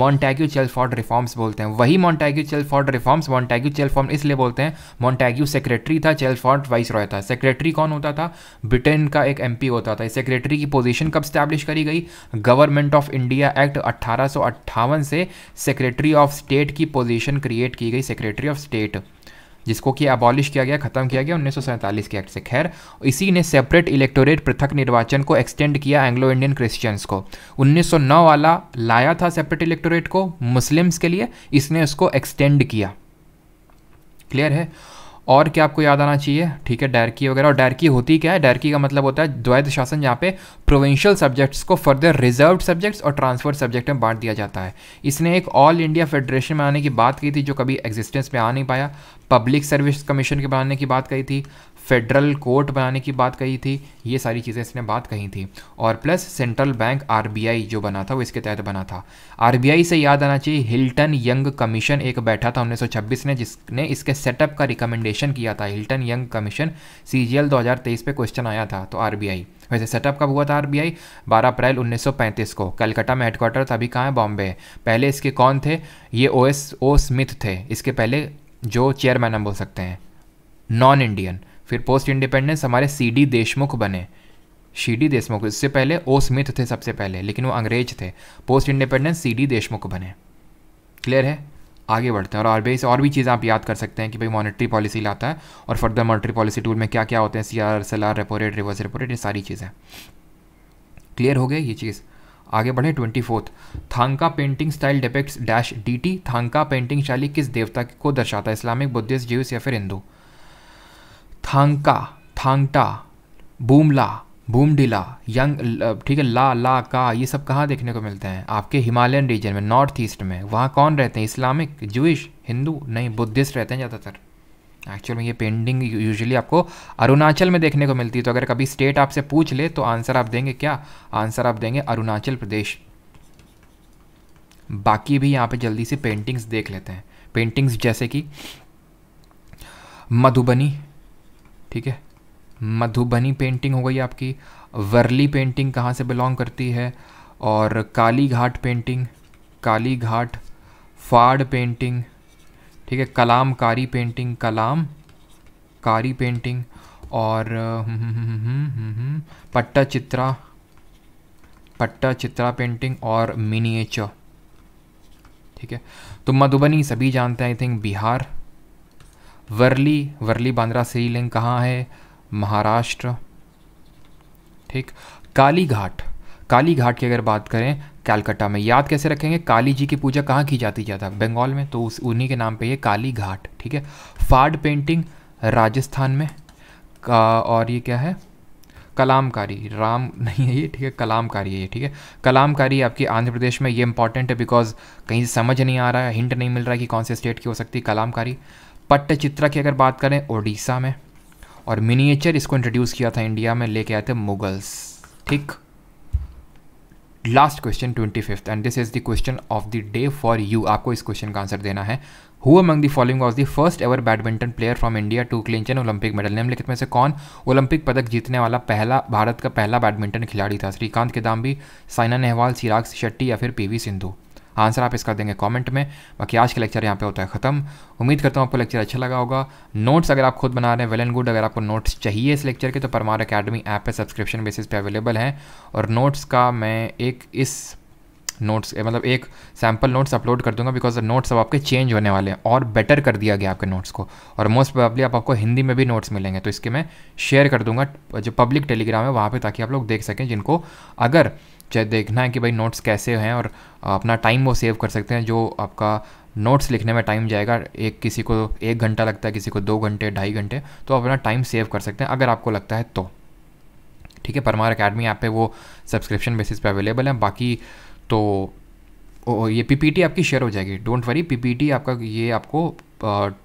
मॉन्टैग्यू चेल्फॉर्ड रिफॉर्म्स बोलते हैं वही मॉन्टैग्यू चेल्फॉर्ड रिफॉर्म्स मॉन्टैग्यू फॉर्म इसलिए बोलते हैं मॉन्टैग्यू सेक्रेटरी था फॉर्ड वाइस रॉय था सेक्रेटरी कौन होता था ब्रिटेन का एक एम होता था सेक्रेटरी की पोजिशन कब स्टैब्लिश करी गई गवर्नमेंट ऑफ इंडिया एक्ट अट्ठारह से सेक्रेटरी ऑफ स्टेट की पोजिशन क्रिएट की गई सेक्रेटरी ऑफ स्टेट जिसको कि अबॉलिश किया गया खत्म किया गया उन्नीस के एक्ट से खैर इसी ने सेपरेट इलेक्टोरेट पृथक निर्वाचन को एक्सटेंड किया एंग्लो इंडियन क्रिश्चियंस को 1909 वाला लाया था सेपरेट इलेक्टोरेट को मुस्लिम्स के लिए इसने उसको एक्सटेंड किया क्लियर है और क्या आपको याद आना चाहिए ठीक है डायरकी वगैरह और डायरकी होती क्या है डायरकी का मतलब होता है द्वैध शासन जहाँ पे प्रोविंशियल सब्जेक्ट्स को फर्दर रिजर्व सब्जेक्ट्स और ट्रांसफर सब्जेक्ट में बांट दिया जाता है इसने एक ऑल इंडिया फेडरेशन में आने की बात की थी जो कभी एग्जिस्टेंस में आ नहीं पाया पब्लिक सर्विस कमीशन के बनाने की बात कही थी फेडरल कोर्ट बनाने की बात कही थी ये सारी चीज़ें इसने बात कही थी और प्लस सेंट्रल बैंक आर जो बना था वो इसके तहत बना था आर से याद आना चाहिए हिल्टन यंग कमीशन एक बैठा था 1926 ने जिसने इसके सेटअप का रिकमेंडेशन किया था Hilton Young commission C G L पे क्वेश्चन आया था तो आर वैसे सेटअप कब हुआ था आर 12 अप्रैल 1935 को कलकत्ता में हेडक्वार्टर था अभी कहाँ है बॉम्बे पहले इसके कौन थे ये ओ एस ओ स्मिथ थे इसके पहले जो चेयरमैन हम बोल सकते हैं नॉन इंडियन फिर पोस्ट इंडिपेंडेंस हमारे सी डी देशमुख बने सी डी देशमुख इससे पहले ओ स्मिथ थे सबसे पहले लेकिन वो अंग्रेज थे post independence C D Deshmukh बने क्लियर है आगे बढ़ते हैं और आर और भी चीज़ें आप याद कर सकते हैं कि भाई मॉनेटरी पॉलिसी लाता है और फर्दर मॉनेटरी पॉलिसी टूल में क्या क्या होते हैं C R S L R repo rate reverse repo rate ये सारी चीज़ें क्लियर हो गए ये चीज़ आगे बढ़े twenty fourth thangka painting style depicts dash D T thangka painting शैली किस देवता को दर्शाता है इस्लामिक बुद्धिस्ट ज्यूस या फिर हिंदू थांका थांगटा बूमला बूमडिला यंग ठीक है ला ला का ये सब कहाँ देखने को मिलते हैं आपके हिमालयन रीजन में नॉर्थ ईस्ट में वहाँ कौन रहते हैं इस्लामिक जूश हिंदू नहीं बुद्धिस्ट रहते हैं ज़्यादातर एक्चुअल में ये पेंटिंग यूजुअली आपको अरुणाचल में देखने को मिलती है तो अगर कभी स्टेट आपसे पूछ ले तो आंसर आप देंगे क्या आंसर आप देंगे अरुणाचल प्रदेश बाकी भी यहाँ पे जल्दी से पेंटिंग्स देख लेते हैं पेंटिंग्स जैसे कि मधुबनी ठीक है मधुबनी पेंटिंग हो गई आपकी वर्ली पेंटिंग कहाँ से बिलोंग करती है और काली घाट पेंटिंग काली घाट फाड़ पेंटिंग ठीक है कलामकारी पेंटिंग कलाम कारी पेंटिंग और हम्म, हम्म, हम्म, पट्टा चित्रा पट्टा चित्रा पेंटिंग और मिनिएचर ठीक है तो मधुबनी सभी जानते हैं आई थिंक बिहार वर्ली वर्ली बांद्रा से लिंक कहाँ है महाराष्ट्र ठीक काली घाट काली घाट की अगर बात करें कैलकाटा में याद कैसे रखेंगे काली जी की पूजा कहाँ की जाती ज़्यादा बंगाल में तो उस उन्हीं के नाम पे ये काली घाट ठीक है फाड पेंटिंग राजस्थान में का और ये क्या है कलामकारी राम नहीं है ये ठीक है कलामकारी है ये ठीक है कलामकारी आपकी आंध्र प्रदेश में ये इंपॉर्टेंट है बिकॉज कहीं से समझ नहीं आ रहा है हिंट नहीं मिल रहा है कि कौन से स्टेट की हो सकती है कलामकारी पट्टचित्र की अगर बात करें ओडिशा में और मिनिएचर इसको इंट्रोड्यूस किया था इंडिया में लेके आए थे मुगल्स ठीक last question twenty fifth and this is the question of the day for you आपको इस क्वेश्चन का आंसर देना है who among the following was the first ever badminton player from India to clinch an Olympic medal निम्नलिखित में से कौन Olympic पदक जीतने वाला पहला भारत का पहला बैडमिंटन खिलाड़ी था श्रीकांत किदाम्बी साइना नेहवाल चिराग शेट्टी या फिर पी सिंधु आंसर हाँ आप इसका देंगे कमेंट में बाकी आज के लेक्चर यहाँ पे होता है ख़त्म उम्मीद करता हूँ आपको लेक्चर अच्छा लगा होगा नोट्स अगर आप खुद बना रहे हैं वेल एंड गुड अगर आपको नोट्स चाहिए इस लेक्चर के तो परमार अकेडमी ऐप पर सब्सक्रिप्शन बेसिस पे अवेलेबल है और नोट्स का मैं एक इस नोट्स मतलब एक सैम्पल नोट्स अपलोड कर दूंगा बिकॉज नोट्स अब आपके चेंज होने वाले हैं और बेटर कर दिया गया आपके नोट्स को और मोस्ट प्रोबेबली आप आपको हिंदी में भी नोट्स मिलेंगे तो इसके मैं शेयर कर दूंगा जो पब्लिक टेलीग्राम है वहाँ पे ताकि आप लोग देख सकें जिनको अगर देखना है कि भाई नोट्स कैसे हैं और अपना टाइम वो सेव कर सकते हैं जो आपका नोट्स लिखने में टाइम जाएगा एक किसी को एक घंटा लगता है किसी को दो घंटे ढाई घंटे तो अपना टाइम सेव कर सकते हैं अगर आपको लगता है तो ठीक है परमार अकेडमी ऐप पे वो सब्सक्रिप्शन बेसिस पे अवेलेबल है बाकी तो ओ, ये पीपीटी आपकी शेयर हो जाएगी डोंट वरी पीपीटी आपका ये आपको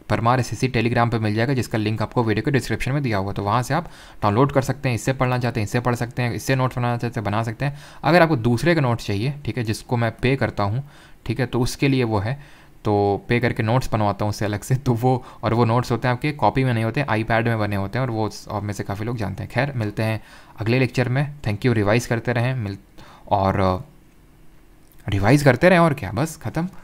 परमार एस टेलीग्राम पर मिल जाएगा जिसका लिंक आपको वीडियो के डिस्क्रिप्शन में दिया हुआ तो वहाँ से आप डाउनलोड कर सकते हैं इससे पढ़ना चाहते हैं इससे पढ़ सकते हैं इससे नोट्स बनाना चाहते हैं बना सकते हैं अगर आपको दूसरे का नोट्स चाहिए ठीक है जिसको मैं पे करता हूँ ठीक है तो उसके लिए वो है तो पे करके नोट्स बनवाता हूँ उससे अलग से तो वो और वो नोट्स होते हैं आपके कॉपी में नहीं होते आईपैड में बने होते हैं और वो और में से काफ़ी लोग जानते हैं खैर मिलते हैं अगले लेक्चर में थैंक यू रिवाइज़ करते रहें मिल और रिवाइज़ करते रहें और क्या बस ख़त्म